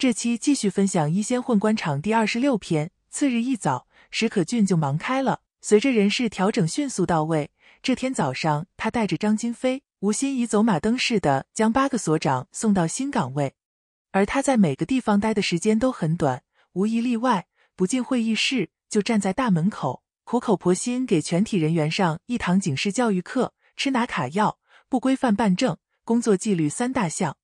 这期继续分享《一仙混官场》第二十六篇。次日一早，史可俊就忙开了。随着人事调整迅速到位，这天早上，他带着张金飞、吴心怡，走马灯似的将八个所长送到新岗位。而他在每个地方待的时间都很短，无一例外，不进会议室，就站在大门口，苦口婆心给全体人员上一堂警示教育课：吃拿卡要、不规范办证、工作纪律三大项。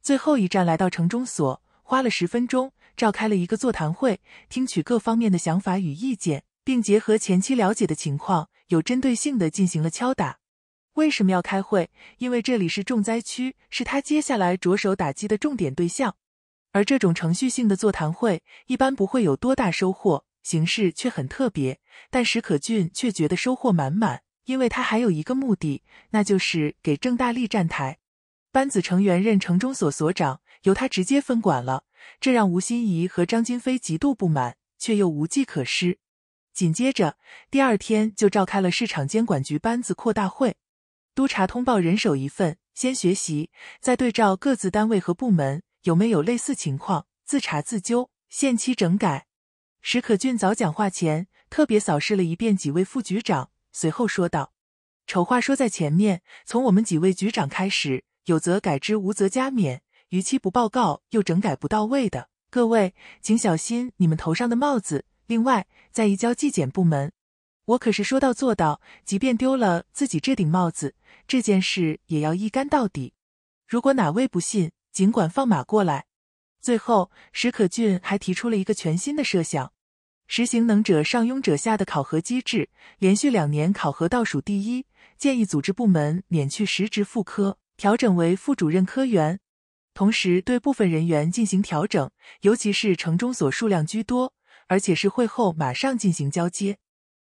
最后一站来到城中所。花了十分钟，召开了一个座谈会，听取各方面的想法与意见，并结合前期了解的情况，有针对性地进行了敲打。为什么要开会？因为这里是重灾区，是他接下来着手打击的重点对象。而这种程序性的座谈会，一般不会有多大收获，形式却很特别。但史可俊却觉得收获满满，因为他还有一个目的，那就是给郑大力站台。班子成员任城中所所长。由他直接分管了，这让吴心怡和张金飞极度不满，却又无计可施。紧接着，第二天就召开了市场监管局班子扩大会，督查通报人手一份，先学习，再对照各自单位和部门有没有类似情况，自查自纠，限期整改。史可俊早讲话前特别扫视了一遍几位副局长，随后说道：“丑话说在前面，从我们几位局长开始，有则改之，无则加勉，逾期不报告又整改不到位的，各位请小心你们头上的帽子。另外，再移交纪检部门。我可是说到做到，即便丢了自己这顶帽子，这件事也要一干到底。如果哪位不信，尽管放马过来。最后，史可俊还提出了一个全新的设想：实行能者上、庸者下的考核机制。连续两年考核倒数第一，建议组织部门免去实职副科，调整为副主任科员。同时，对部分人员进行调整，尤其是城中所数量居多，而且是会后马上进行交接。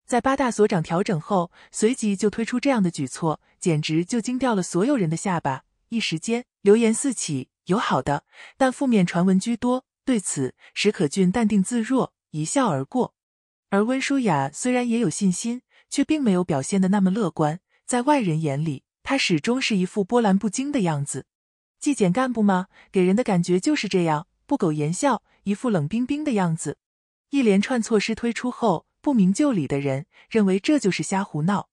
在八大所长调整后，随即就推出这样的举措，简直就惊掉了所有人的下巴。一时间，流言四起，有好的，但负面传闻居多。对此，史可俊淡定自若，一笑而过。而温舒雅虽然也有信心，却并没有表现的那么乐观。在外人眼里，她始终是一副波澜不惊的样子。纪检干部吗？给人的感觉就是这样，不苟言笑，一副冷冰冰的样子。一连串措施推出后，不明就里的人认为这就是瞎胡闹。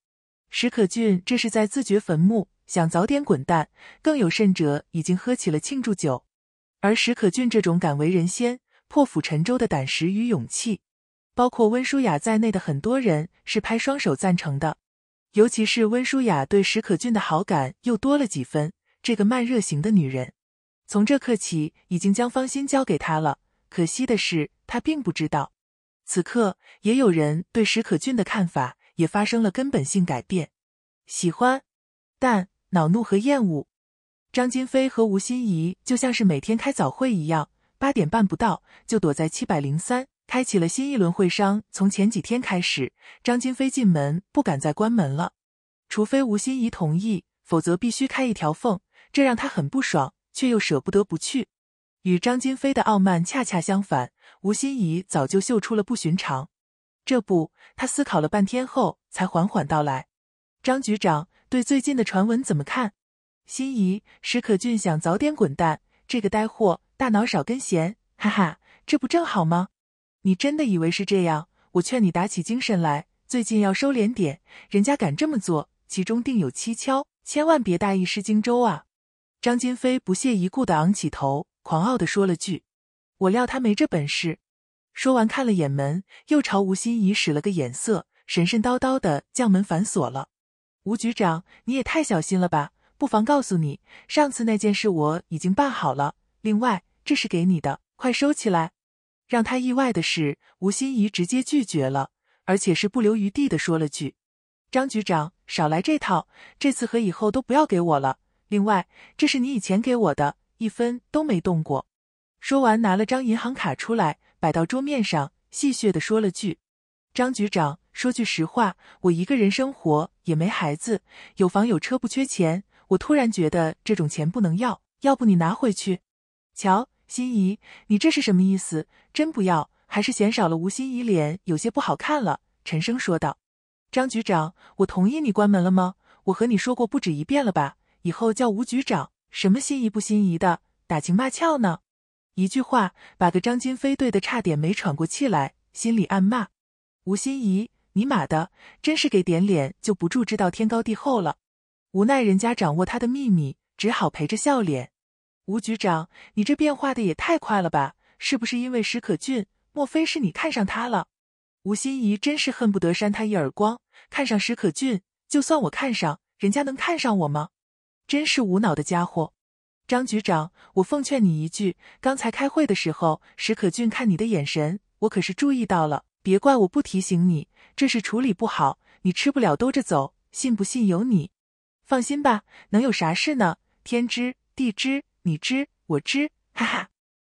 史可俊这是在自掘坟墓，想早点滚蛋。更有甚者，已经喝起了庆祝酒。而史可俊这种敢为人先、破釜沉舟的胆识与勇气，包括温舒雅在内的很多人是拍双手赞成的。尤其是温舒雅对史可俊的好感又多了几分。这个慢热型的女人，从这刻起已经将芳心交给他了。可惜的是，他并不知道。此刻，也有人对史可俊的看法也发生了根本性改变，喜欢，但恼怒和厌恶。张金飞和吴心怡就像是每天开早会一样，八点半不到就躲在七百零三，开启了新一轮会商。从前几天开始，张金飞进门不敢再关门了，除非吴心怡同意，否则必须开一条缝。这让他很不爽，却又舍不得不去。与张金飞的傲慢恰恰相反，吴心怡早就嗅出了不寻常。这不，他思考了半天后，才缓缓道来：“张局长，对最近的传闻怎么看？”心怡，史可俊想早点滚蛋，这个呆货，大脑少根弦，哈哈，这不正好吗？你真的以为是这样？我劝你打起精神来，最近要收敛点。人家敢这么做，其中定有蹊跷，千万别大意失荆州啊！张金飞不屑一顾的昂起头，狂傲的说了句：“我料他没这本事。”说完，看了眼门，又朝吴心怡使了个眼色，神神叨叨的将门反锁了。吴局长，你也太小心了吧？不妨告诉你，上次那件事我已经办好了。另外，这是给你的，快收起来。让他意外的是，吴心怡直接拒绝了，而且是不留余地的说了句：“张局长，少来这套，这次和以后都不要给我了。”另外，这是你以前给我的，一分都没动过。说完，拿了张银行卡出来，摆到桌面上，戏谑的说了句：“张局长，说句实话，我一个人生活，也没孩子，有房有车，不缺钱。我突然觉得这种钱不能要，要不你拿回去。”“乔心怡，你这是什么意思？真不要？还是嫌少了？”吴心怡脸有些不好看了，沉声说道：“张局长，我同意你关门了吗？我和你说过不止一遍了吧？”以后叫吴局长，什么心仪不心仪的，打情骂俏呢？一句话把个张金飞怼得差点没喘过气来，心里暗骂：吴心怡，你妈的，真是给点脸就不住知道天高地厚了。无奈人家掌握他的秘密，只好陪着笑脸。吴局长，你这变化的也太快了吧？是不是因为史可俊？莫非是你看上他了？吴心怡真是恨不得扇他一耳光。看上史可俊，就算我看上，人家能看上我吗？真是无脑的家伙，张局长，我奉劝你一句，刚才开会的时候，史可俊看你的眼神，我可是注意到了。别怪我不提醒你，这事处理不好，你吃不了兜着走，信不信由你。放心吧，能有啥事呢？天知地知你知我知，哈哈，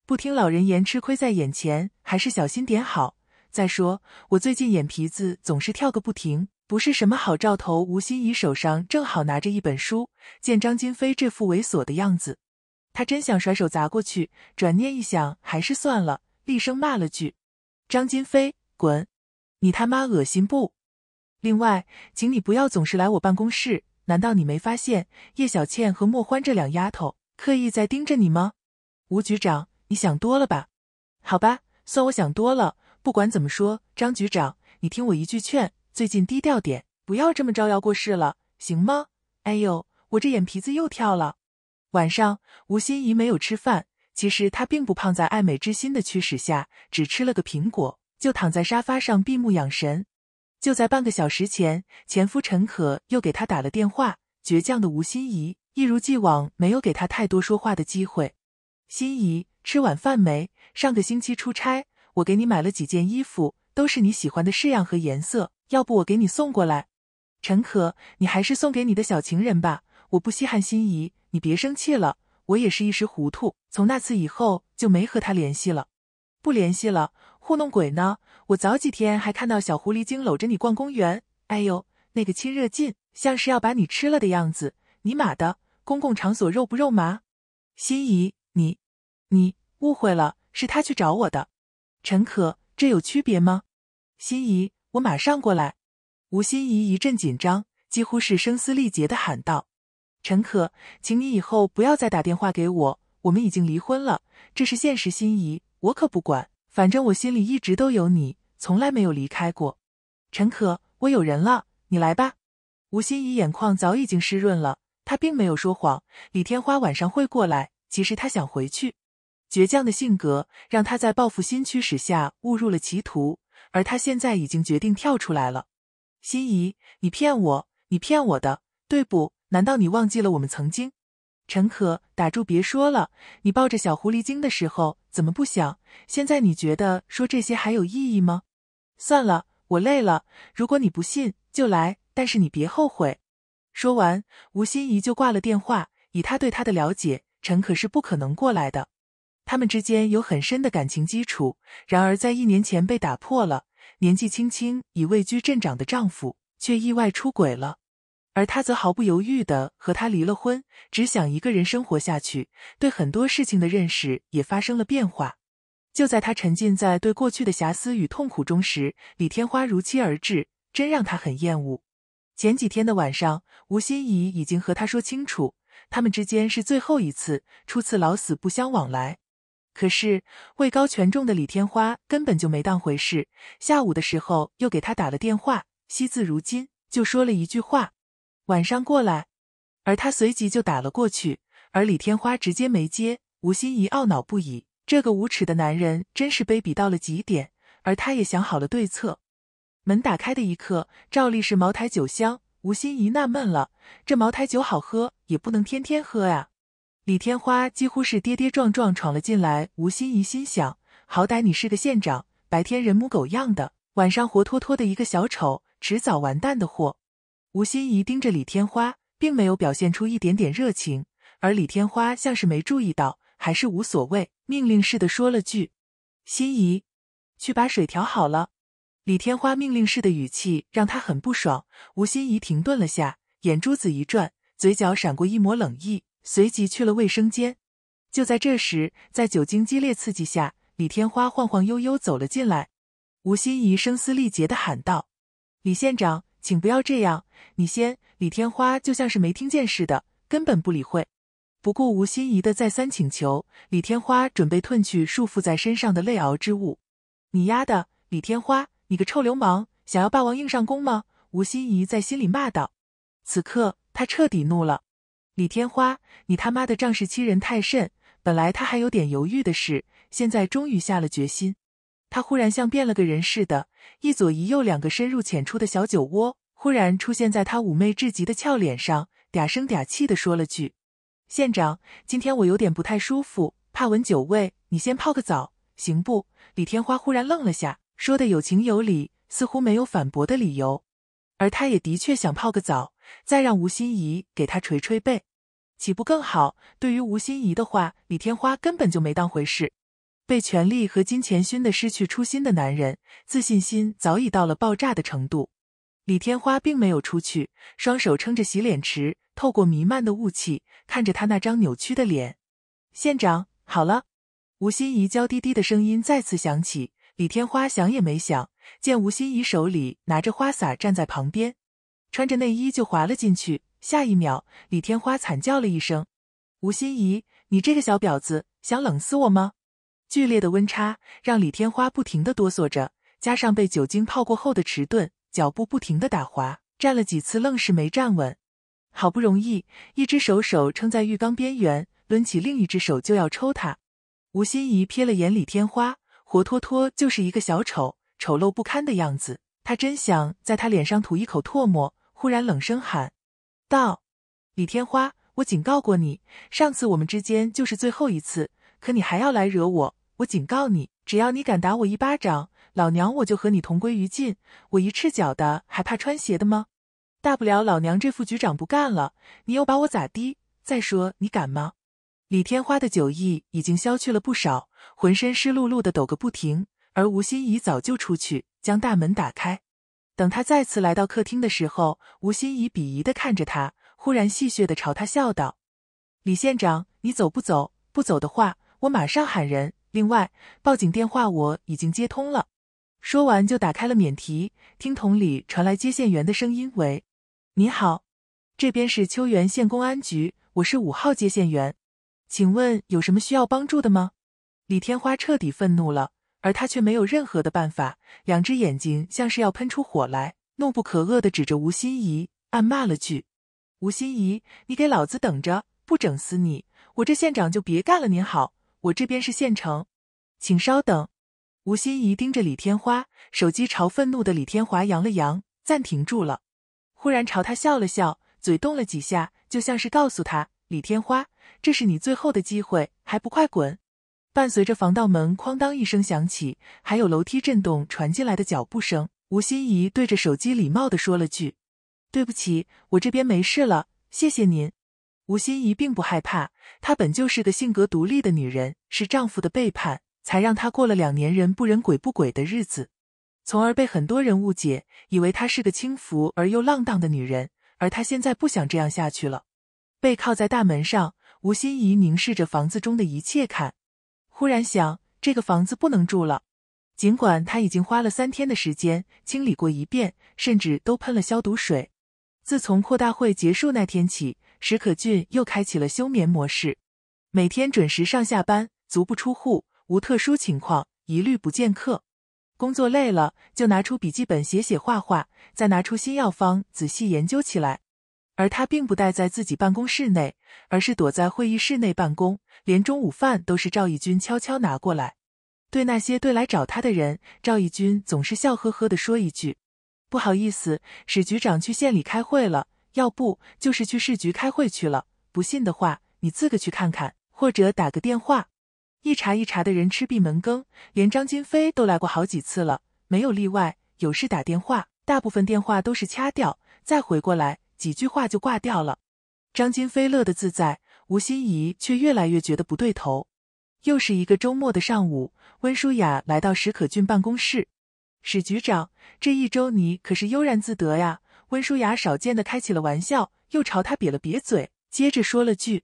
不听老人言，吃亏在眼前，还是小心点好。再说，我最近眼皮子总是跳个不停。不是什么好兆头。吴心怡手上正好拿着一本书，见张金飞这副猥琐的样子，她真想甩手砸过去。转念一想，还是算了，厉声骂了句：“张金飞，滚！你他妈恶心不？另外，请你不要总是来我办公室。难道你没发现叶小倩和莫欢这两丫头刻意在盯着你吗？”吴局长，你想多了吧？好吧，算我想多了。不管怎么说，张局长，你听我一句劝。最近低调点，不要这么招摇过市了，行吗？哎呦，我这眼皮子又跳了。晚上，吴心怡没有吃饭。其实她并不胖，在爱美之心的驱使下，只吃了个苹果，就躺在沙发上闭目养神。就在半个小时前，前夫陈可又给她打了电话。倔强的吴心怡一如既往没有给他太多说话的机会。心怡，吃晚饭没？上个星期出差，我给你买了几件衣服，都是你喜欢的式样和颜色。要不我给你送过来，陈可，你还是送给你的小情人吧。我不稀罕心仪，你别生气了。我也是一时糊涂，从那次以后就没和他联系了。不联系了，糊弄鬼呢？我早几天还看到小狐狸精搂着你逛公园，哎呦，那个亲热劲，像是要把你吃了的样子。尼玛的，公共场所肉不肉麻？心仪，你，你误会了，是他去找我的。陈可，这有区别吗？心仪。我马上过来，吴心怡一阵紧张，几乎是声嘶力竭的喊道：“陈可，请你以后不要再打电话给我，我们已经离婚了，这是现实，心怡，我可不管，反正我心里一直都有你，从来没有离开过。”陈可，我有人了，你来吧。吴心怡眼眶早已经湿润了，她并没有说谎，李天花晚上会过来。其实她想回去，倔强的性格让她在报复心驱使下误入了歧途。而他现在已经决定跳出来了，心怡，你骗我，你骗我的，对不？难道你忘记了我们曾经？陈可，打住，别说了。你抱着小狐狸精的时候，怎么不想？现在你觉得说这些还有意义吗？算了，我累了。如果你不信，就来，但是你别后悔。说完，吴心怡就挂了电话。以他对他的了解，陈可是不可能过来的。他们之间有很深的感情基础，然而在一年前被打破了。年纪轻轻已位居镇长的丈夫，却意外出轨了，而她则毫不犹豫地和他离了婚，只想一个人生活下去。对很多事情的认识也发生了变化。就在她沉浸在对过去的遐思与痛苦中时，李天花如期而至，真让她很厌恶。前几天的晚上，吴心怡已经和他说清楚，他们之间是最后一次，初次老死不相往来。可是位高权重的李天花根本就没当回事。下午的时候又给他打了电话，惜字如金，就说了一句话：“晚上过来。”而他随即就打了过去，而李天花直接没接。吴心怡懊恼不已，这个无耻的男人真是卑鄙到了极点。而他也想好了对策。门打开的一刻，照例是茅台酒香。吴心怡纳闷了：这茅台酒好喝，也不能天天喝呀。李天花几乎是跌跌撞撞闯了进来。吴心怡心想：好歹你是个县长，白天人模狗样的，晚上活脱脱的一个小丑，迟早完蛋的货。吴心怡盯着李天花，并没有表现出一点点热情，而李天花像是没注意到，还是无所谓，命令似的说了句：“心怡，去把水调好了。”李天花命令式的语气让他很不爽。吴心怡停顿了下，眼珠子一转，嘴角闪过一抹冷意。随即去了卫生间。就在这时，在酒精激烈刺激下，李天花晃晃悠悠走了进来。吴心怡声嘶力竭的喊道：“李县长，请不要这样！你先……”李天花就像是没听见似的，根本不理会。不顾吴心怡的再三请求，李天花准备褪去束缚在身上的泪熬之物。“你丫的，李天花，你个臭流氓，想要霸王硬上弓吗？”吴心怡在心里骂道。此刻，他彻底怒了。李天花，你他妈的仗势欺人太甚！本来他还有点犹豫的事，现在终于下了决心。他忽然像变了个人似的，一左一右两个深入浅出的小酒窝忽然出现在他妩媚至极的俏脸上，嗲声嗲气的说了句：“县长，今天我有点不太舒服，怕闻酒味，你先泡个澡，行不？”李天花忽然愣了下，说的有情有理，似乎没有反驳的理由，而他也的确想泡个澡，再让吴心怡给他捶捶背。岂不更好？对于吴心怡的话，李天花根本就没当回事。被权力和金钱熏得失去初心的男人，自信心早已到了爆炸的程度。李天花并没有出去，双手撑着洗脸池，透过弥漫的雾气，看着他那张扭曲的脸。县长，好了。吴心怡娇滴滴的声音再次响起。李天花想也没想，见吴心怡手里拿着花洒站在旁边，穿着内衣就滑了进去。下一秒，李天花惨叫了一声：“吴心怡，你这个小婊子，想冷死我吗？”剧烈的温差让李天花不停的哆嗦着，加上被酒精泡过后的迟钝，脚步不停的打滑，站了几次愣是没站稳。好不容易，一只手手撑在浴缸边缘，抡起另一只手就要抽他。吴心怡瞥了眼李天花，活脱脱就是一个小丑，丑陋不堪的样子。他真想在他脸上吐一口唾沫。忽然冷声喊。道：“李天花，我警告过你，上次我们之间就是最后一次，可你还要来惹我。我警告你，只要你敢打我一巴掌，老娘我就和你同归于尽。我一赤脚的，还怕穿鞋的吗？大不了老娘这副局长不干了，你又把我咋的？再说你敢吗？”李天花的酒意已经消去了不少，浑身湿漉漉的，抖个不停。而吴心怡早就出去将大门打开。等他再次来到客厅的时候，吴心怡鄙夷的看着他，忽然戏谑的朝他笑道：“李县长，你走不走？不走的话，我马上喊人。另外，报警电话我已经接通了。”说完就打开了免提，听筒里传来接线员的声音：“喂，你好，这边是秋原县公安局，我是五号接线员，请问有什么需要帮助的吗？”李天花彻底愤怒了。而他却没有任何的办法，两只眼睛像是要喷出火来，怒不可遏的指着吴心怡，暗骂了句：“吴心怡，你给老子等着，不整死你，我这县长就别干了！”您好，我这边是县城，请稍等。吴心怡盯着李天花，手机朝愤怒的李天华扬了扬，暂停住了，忽然朝他笑了笑，嘴动了几下，就像是告诉他：“李天花，这是你最后的机会，还不快滚！”伴随着防盗门哐当一声响起，还有楼梯震动传进来的脚步声，吴心怡对着手机礼貌的说了句：“对不起，我这边没事了，谢谢您。”吴心怡并不害怕，她本就是个性格独立的女人，是丈夫的背叛，才让她过了两年人不人鬼不鬼的日子，从而被很多人误解，以为她是个轻浮而又浪荡的女人，而她现在不想这样下去了。背靠在大门上，吴心怡凝视着房子中的一切，看。忽然想，这个房子不能住了。尽管他已经花了三天的时间清理过一遍，甚至都喷了消毒水。自从扩大会结束那天起，史可俊又开启了休眠模式，每天准时上下班，足不出户，无特殊情况一律不见客。工作累了，就拿出笔记本写写画画，再拿出新药方仔细研究起来。而他并不待在自己办公室内，而是躲在会议室内办公。连中午饭都是赵义军悄悄拿过来。对那些对来找他的人，赵义军总是笑呵呵的说一句：“不好意思，史局长去县里开会了，要不就是去市局开会去了。不信的话，你自个去看看，或者打个电话。”一茬一茬的人吃闭门羹，连张金飞都来过好几次了，没有例外。有事打电话，大部分电话都是掐掉，再回过来，几句话就挂掉了。张金飞乐得自在。吴心怡却越来越觉得不对头。又是一个周末的上午，温舒雅来到史可俊办公室。史局长，这一周你可是悠然自得呀。温舒雅少见的开起了玩笑，又朝他瘪了瘪嘴，接着说了句：“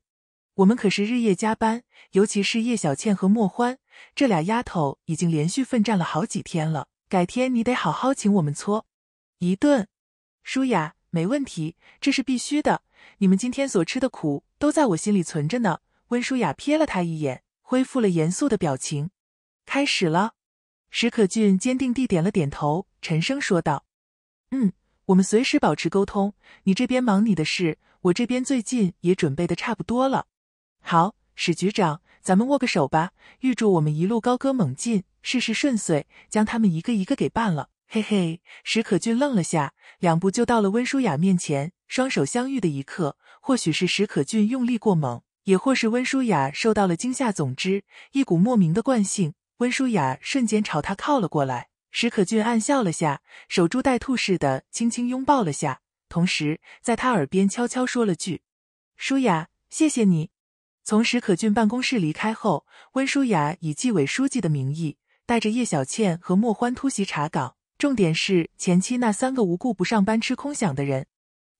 我们可是日夜加班，尤其是叶小倩和莫欢这俩丫头，已经连续奋战了好几天了。改天你得好好请我们搓一顿。”舒雅，没问题，这是必须的。你们今天所吃的苦都在我心里存着呢。温书雅瞥了他一眼，恢复了严肃的表情。开始了。史可俊坚定地点了点头，沉声说道：“嗯，我们随时保持沟通。你这边忙你的事，我这边最近也准备的差不多了。好，史局长，咱们握个手吧。预祝我们一路高歌猛进，事事顺遂，将他们一个一个给办了。”嘿嘿，史可俊愣了下，两步就到了温舒雅面前，双手相遇的一刻，或许是史可俊用力过猛，也或是温舒雅受到了惊吓，总之一股莫名的惯性，温舒雅瞬间朝他靠了过来。史可俊暗笑了下，守株待兔似的轻轻拥抱了下，同时在他耳边悄悄说了句：“舒雅，谢谢你。”从史可俊办公室离开后，温舒雅以纪委书记的名义，带着叶小倩和莫欢突袭查岗。重点是前期那三个无故不上班吃空饷的人，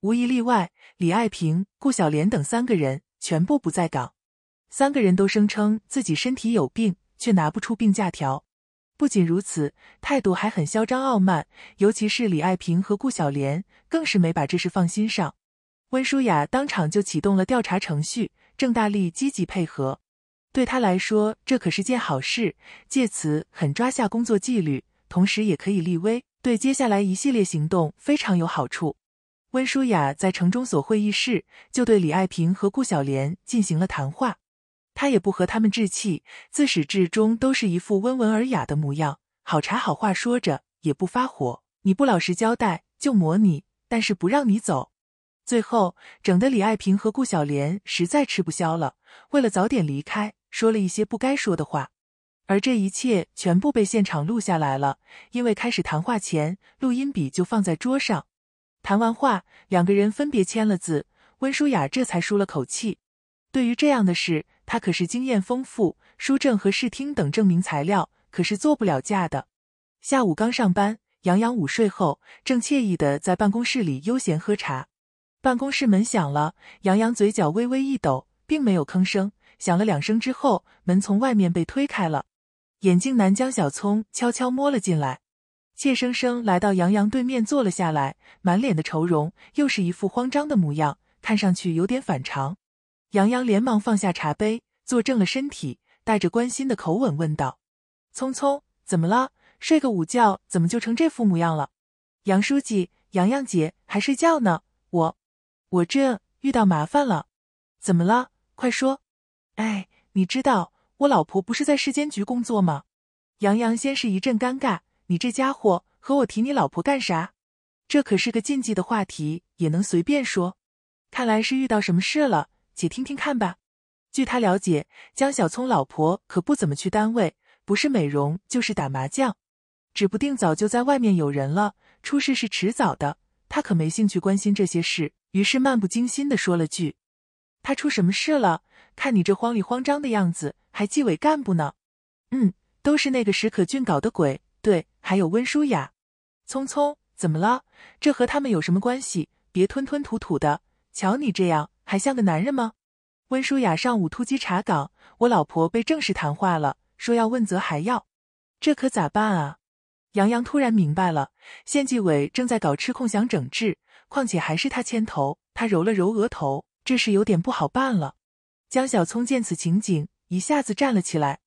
无一例外，李爱平、顾小莲等三个人全部不在岗。三个人都声称自己身体有病，却拿不出病假条。不仅如此，态度还很嚣张傲慢，尤其是李爱平和顾小莲，更是没把这事放心上。温舒雅当场就启动了调查程序，郑大力积极配合，对他来说这可是件好事，借此狠抓下工作纪律。同时也可以立威，对接下来一系列行动非常有好处。温舒雅在城中所会议室就对李爱萍和顾小莲进行了谈话，她也不和他们置气，自始至终都是一副温文尔雅的模样，好茶好话说着，也不发火。你不老实交代就磨你，但是不让你走。最后整的李爱萍和顾小莲实在吃不消了，为了早点离开，说了一些不该说的话。而这一切全部被现场录下来了，因为开始谈话前，录音笔就放在桌上。谈完话，两个人分别签了字，温书雅这才舒了口气。对于这样的事，他可是经验丰富。书证和视听等证明材料可是做不了假的。下午刚上班，杨洋午睡后正惬意的在办公室里悠闲喝茶，办公室门响了，杨洋嘴角微微一抖，并没有吭声。响了两声之后，门从外面被推开了。眼镜男江小聪悄悄摸了进来，怯生生来到杨洋对面坐了下来，满脸的愁容，又是一副慌张的模样，看上去有点反常。杨洋连忙放下茶杯，坐正了身体，带着关心的口吻问道：“聪聪，怎么了？睡个午觉怎么就成这副模样了？”杨书记，杨洋姐还睡觉呢，我，我这遇到麻烦了，怎么了？快说！哎，你知道。我老婆不是在市监局工作吗？杨洋先是一阵尴尬，你这家伙和我提你老婆干啥？这可是个禁忌的话题，也能随便说？看来是遇到什么事了，且听听看吧。据他了解，江小聪老婆可不怎么去单位，不是美容就是打麻将，指不定早就在外面有人了，出事是迟早的。他可没兴趣关心这些事，于是漫不经心的说了句。他出什么事了？看你这慌里慌张的样子，还纪委干部呢？嗯，都是那个史可俊搞的鬼。对，还有温舒雅。聪聪，怎么了？这和他们有什么关系？别吞吞吐吐的，瞧你这样，还像个男人吗？温舒雅上午突击查岗，我老婆被正式谈话了，说要问责，还要，这可咋办啊？杨洋突然明白了，县纪委正在搞吃空饷整治，况且还是他牵头。他揉了揉额头。这事有点不好办了。江小聪见此情景，一下子站了起来：“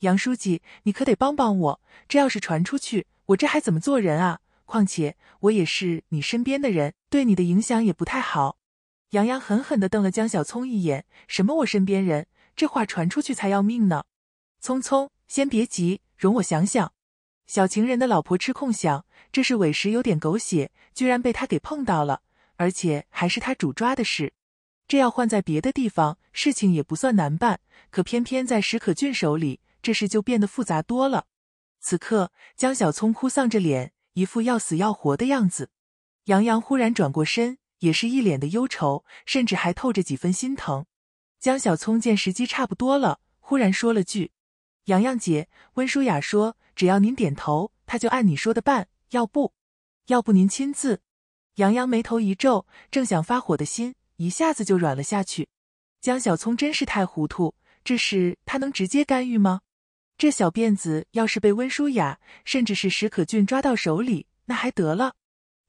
杨书记，你可得帮帮我！这要是传出去，我这还怎么做人啊？况且我也是你身边的人，对你的影响也不太好。”杨洋狠狠地瞪了江小聪一眼：“什么我身边人？这话传出去才要命呢！”聪聪，先别急，容我想想。小情人的老婆吃空饷，这是委实有点狗血，居然被他给碰到了，而且还是他主抓的事。这要换在别的地方，事情也不算难办。可偏偏在史可俊手里，这事就变得复杂多了。此刻，江小聪哭丧着脸，一副要死要活的样子。杨洋忽然转过身，也是一脸的忧愁，甚至还透着几分心疼。江小聪见时机差不多了，忽然说了句：“杨洋姐，温舒雅说，只要您点头，她就按你说的办。要不要不您亲自？”杨洋眉头一皱，正想发火的心。一下子就软了下去，江小聪真是太糊涂，这事他能直接干预吗？这小辫子要是被温舒雅甚至是史可俊抓到手里，那还得了？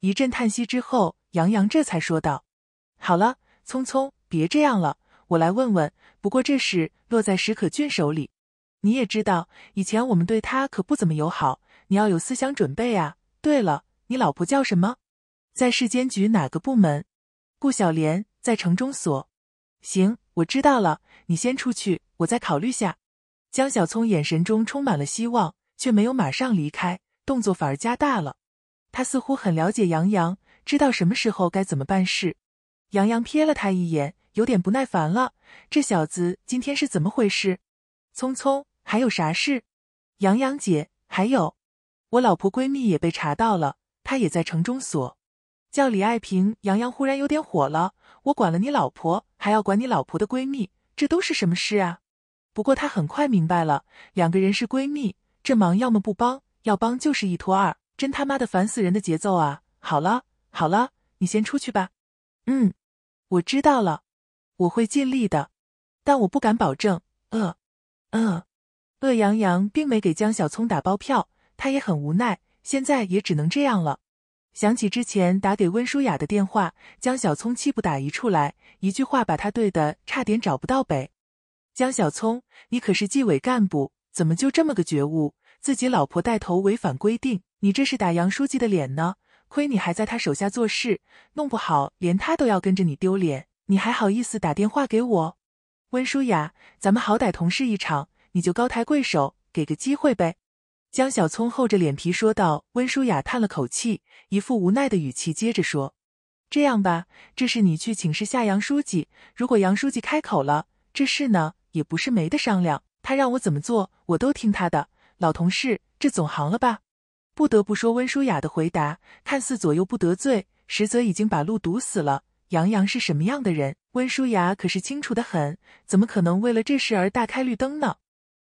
一阵叹息之后，杨洋这才说道：“好了，聪聪，别这样了，我来问问。不过这事落在史可俊手里，你也知道，以前我们对他可不怎么友好，你要有思想准备啊。对了，你老婆叫什么？在市监局哪个部门？顾小莲。”在城中所，行，我知道了，你先出去，我再考虑下。江小聪眼神中充满了希望，却没有马上离开，动作反而加大了。他似乎很了解杨洋，知道什么时候该怎么办事。杨洋瞥了他一眼，有点不耐烦了。这小子今天是怎么回事？聪聪，还有啥事？杨洋姐，还有，我老婆闺蜜也被查到了，她也在城中所。叫李爱萍。杨洋忽然有点火了。我管了你老婆，还要管你老婆的闺蜜，这都是什么事啊？不过他很快明白了，两个人是闺蜜，这忙要么不帮，要帮就是一拖二，真他妈的烦死人的节奏啊！好了好了，你先出去吧。嗯，我知道了，我会尽力的，但我不敢保证。呃，呃，恶杨洋并没给江小聪打包票，他也很无奈，现在也只能这样了。想起之前打给温舒雅的电话，江小聪气不打一处来，一句话把他怼得差点找不到北。江小聪，你可是纪委干部，怎么就这么个觉悟？自己老婆带头违反规定，你这是打杨书记的脸呢！亏你还在他手下做事，弄不好连他都要跟着你丢脸，你还好意思打电话给我？温舒雅，咱们好歹同事一场，你就高抬贵手，给个机会呗。江小聪厚着脸皮说道，温书雅叹了口气，一副无奈的语气，接着说：“这样吧，这事你去请示下杨书记，如果杨书记开口了，这事呢，也不是没得商量。他让我怎么做，我都听他的。老同事，这总行了吧？”不得不说，温书雅的回答看似左右不得罪，实则已经把路堵死了。杨洋是什么样的人，温书雅可是清楚的很，怎么可能为了这事而大开绿灯呢？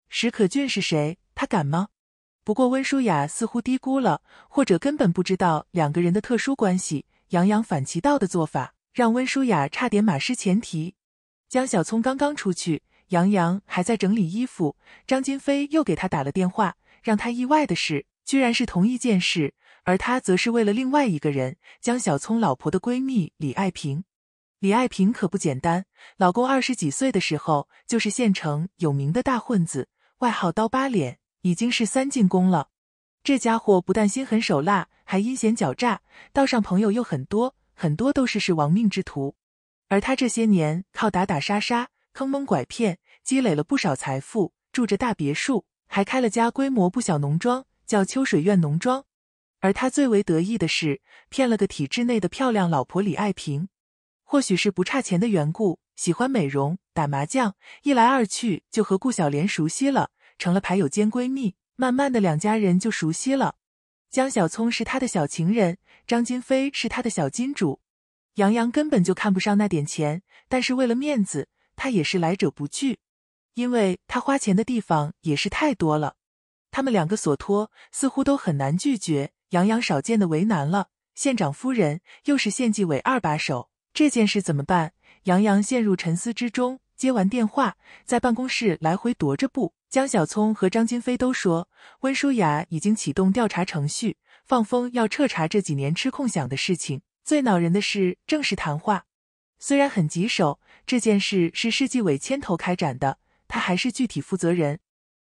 史可俊是谁？他敢吗？不过温舒雅似乎低估了，或者根本不知道两个人的特殊关系。杨洋反其道的做法，让温舒雅差点马失前蹄。江小聪刚刚出去，杨洋还在整理衣服。张金飞又给他打了电话，让他意外的是，居然是同一件事，而他则是为了另外一个人——江小聪老婆的闺蜜李爱萍。李爱萍可不简单，老公二十几岁的时候就是县城有名的大混子，外号刀疤脸。已经是三进宫了，这家伙不但心狠手辣，还阴险狡诈，道上朋友又很多，很多都是是亡命之徒。而他这些年靠打打杀杀、坑蒙拐骗，积累了不少财富，住着大别墅，还开了家规模不小农庄，叫秋水苑农庄。而他最为得意的是骗了个体制内的漂亮老婆李爱萍。或许是不差钱的缘故，喜欢美容、打麻将，一来二去就和顾小莲熟悉了。成了牌友兼闺蜜，慢慢的两家人就熟悉了。江小聪是他的小情人，张金飞是他的小金主。杨洋根本就看不上那点钱，但是为了面子，他也是来者不拒。因为他花钱的地方也是太多了。他们两个所托似乎都很难拒绝，杨洋少见的为难了。县长夫人又是县纪委二把手，这件事怎么办？杨洋陷入沉思之中。接完电话，在办公室来回踱着步。江小聪和张金飞都说，温书雅已经启动调查程序，放风要彻查这几年吃空饷的事情。最恼人的事，正式谈话，虽然很棘手，这件事是市纪委牵头开展的，他还是具体负责人。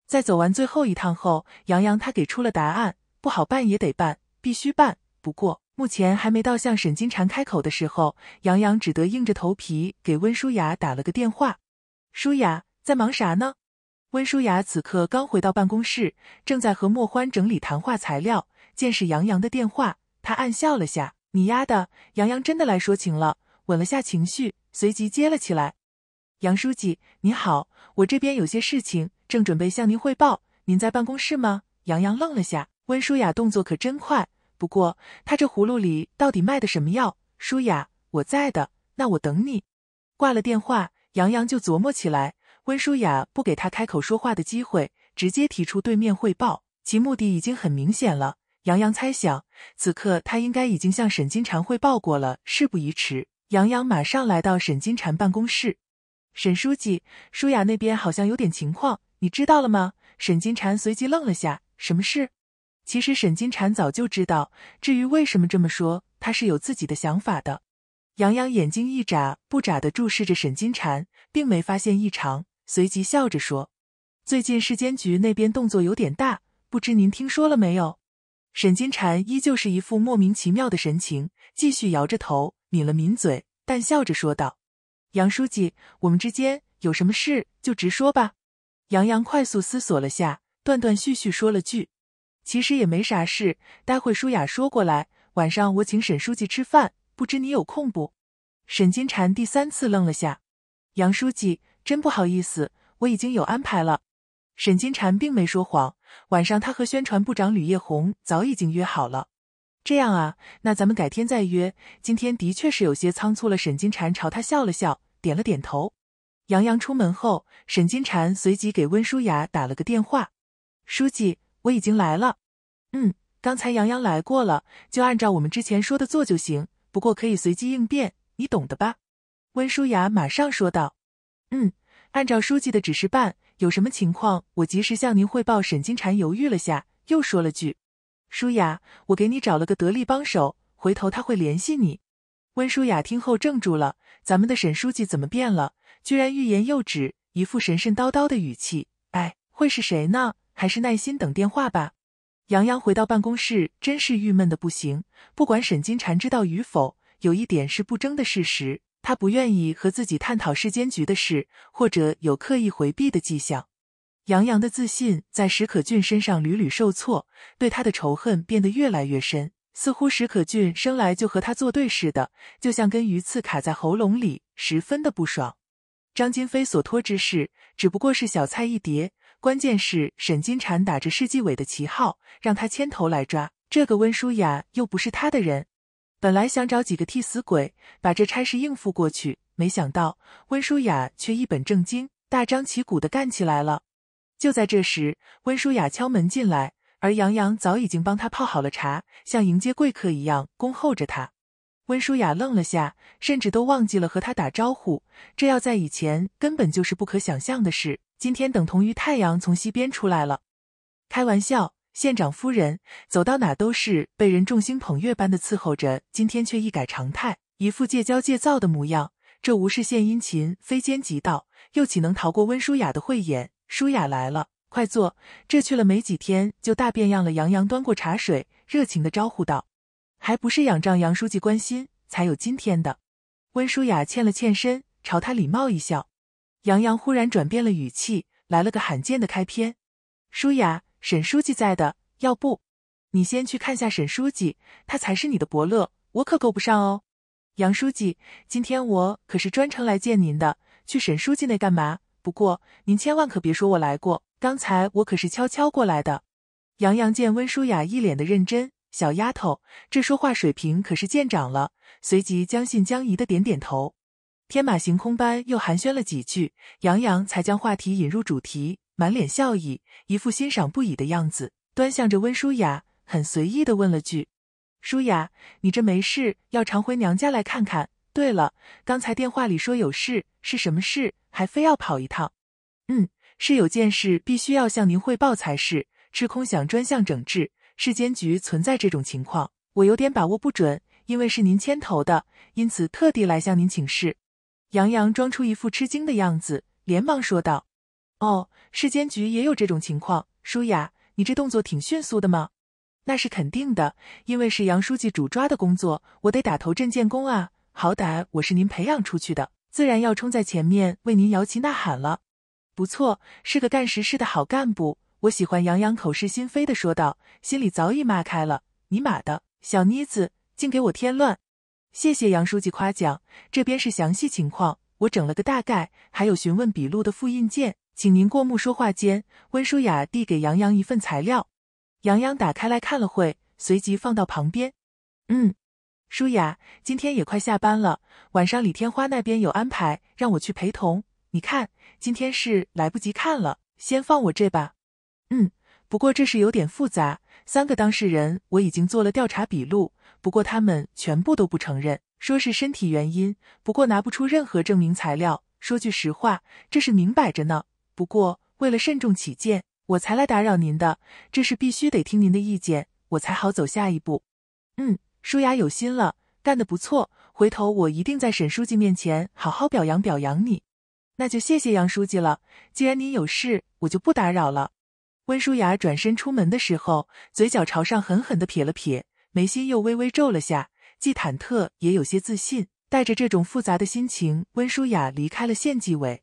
在走完最后一趟后，杨洋他给出了答案：不好办也得办，必须办。不过目前还没到向沈金蝉开口的时候，杨洋只得硬着头皮给温书雅打了个电话。舒雅在忙啥呢？温舒雅此刻刚回到办公室，正在和莫欢整理谈话材料。见是杨洋的电话，她暗笑了下：“你丫的，杨洋真的来说情了。”稳了下情绪，随即接了起来：“杨书记，你好，我这边有些事情，正准备向您汇报。您在办公室吗？”杨洋愣了下，温舒雅动作可真快。不过他这葫芦里到底卖的什么药？舒雅，我在的，那我等你。挂了电话。杨洋就琢磨起来，温书雅不给他开口说话的机会，直接提出对面汇报，其目的已经很明显了。杨洋猜想，此刻他应该已经向沈金蝉汇报过了。事不宜迟，杨洋马上来到沈金蝉办公室。沈书记，舒雅那边好像有点情况，你知道了吗？沈金蝉随即愣了下，什么事？其实沈金蝉早就知道，至于为什么这么说，他是有自己的想法的。杨洋眼睛一眨不眨的注视着沈金蝉，并没发现异常，随即笑着说：“最近市监局那边动作有点大，不知您听说了没有？”沈金蝉依旧是一副莫名其妙的神情，继续摇着头，抿了抿嘴，淡笑着说道：“杨书记，我们之间有什么事就直说吧。”杨洋快速思索了下，断断续续说了句：“其实也没啥事，待会舒雅说过来，晚上我请沈书记吃饭。”不知你有空不？沈金蝉第三次愣了下，杨书记，真不好意思，我已经有安排了。沈金蝉并没说谎，晚上他和宣传部长吕叶红早已经约好了。这样啊，那咱们改天再约。今天的确是有些仓促了。沈金蝉朝他笑了笑，点了点头。杨洋出门后，沈金蝉随即给温书雅打了个电话：“书记，我已经来了。嗯，刚才杨洋来过了，就按照我们之前说的做就行。”不过可以随机应变，你懂的吧？温书雅马上说道：“嗯，按照书记的指示办，有什么情况我及时向您汇报。”沈金蝉犹豫了下，又说了句：“舒雅，我给你找了个得力帮手，回头他会联系你。”温书雅听后怔住了，咱们的沈书记怎么变了？居然欲言又止，一副神神叨叨的语气。哎，会是谁呢？还是耐心等电话吧。杨洋回到办公室，真是郁闷的不行。不管沈金蝉知道与否，有一点是不争的事实：他不愿意和自己探讨市监局的事，或者有刻意回避的迹象。杨洋的自信在史可俊身上屡屡受挫，对他的仇恨变得越来越深，似乎史可俊生来就和他作对似的，就像跟鱼刺卡在喉咙里，十分的不爽。张金飞所托之事，只不过是小菜一碟。关键是沈金蝉打着市纪委的旗号，让他牵头来抓。这个温书雅又不是他的人，本来想找几个替死鬼把这差事应付过去，没想到温书雅却一本正经、大张旗鼓的干起来了。就在这时，温书雅敲门进来，而杨洋早已经帮他泡好了茶，像迎接贵客一样恭候着他。温书雅愣了下，甚至都忘记了和他打招呼。这要在以前，根本就是不可想象的事。今天等同于太阳从西边出来了，开玩笑，县长夫人走到哪都是被人众星捧月般的伺候着，今天却一改常态，一副戒骄戒躁的模样。这无事献殷勤，非奸即盗，又岂能逃过温舒雅的慧眼？舒雅来了，快坐。这去了没几天就大变样了。杨洋端过茶水，热情的招呼道：“还不是仰仗杨书记关心，才有今天的。”温舒雅欠了欠身，朝他礼貌一笑。杨洋忽然转变了语气，来了个罕见的开篇。舒雅，沈书记在的，要不你先去看下沈书记，他才是你的伯乐，我可够不上哦。杨书记，今天我可是专程来见您的，去沈书记那干嘛？不过您千万可别说我来过，刚才我可是悄悄过来的。杨洋见温舒雅一脸的认真，小丫头这说话水平可是见长了，随即将信将疑的点点头。天马行空般又寒暄了几句，杨洋才将话题引入主题，满脸笑意，一副欣赏不已的样子，端详着温舒雅，很随意的问了句：“舒雅，你这没事要常回娘家来看看。对了，刚才电话里说有事，是什么事？还非要跑一趟？”“嗯，是有件事必须要向您汇报才是。吃空饷专项整治，市监局存在这种情况，我有点把握不准，因为是您牵头的，因此特地来向您请示。”杨洋装出一副吃惊的样子，连忙说道：“哦，市监局也有这种情况。舒雅，你这动作挺迅速的嘛。”“那是肯定的，因为是杨书记主抓的工作，我得打头阵建功啊。好歹我是您培养出去的，自然要冲在前面为您摇旗呐喊了。不错，是个干实事的好干部。”我喜欢杨洋口是心非的说道，心里早已骂开了：“尼玛的，小妮子，竟给我添乱！”谢谢杨书记夸奖，这边是详细情况，我整了个大概，还有询问笔录的复印件，请您过目。说话间，温舒雅递给杨洋一份材料，杨洋打开来看了会，随即放到旁边。嗯，舒雅，今天也快下班了，晚上李天花那边有安排，让我去陪同。你看，今天是来不及看了，先放我这吧。嗯，不过这事有点复杂，三个当事人我已经做了调查笔录。不过他们全部都不承认，说是身体原因，不过拿不出任何证明材料。说句实话，这是明摆着呢。不过为了慎重起见，我才来打扰您的，这是必须得听您的意见，我才好走下一步。嗯，舒雅有心了，干得不错，回头我一定在沈书记面前好好表扬表扬你。那就谢谢杨书记了，既然您有事，我就不打扰了。温舒雅转身出门的时候，嘴角朝上狠狠地撇了撇。眉心又微微皱了下，既忐忑也有些自信。带着这种复杂的心情，温舒雅离开了县纪委，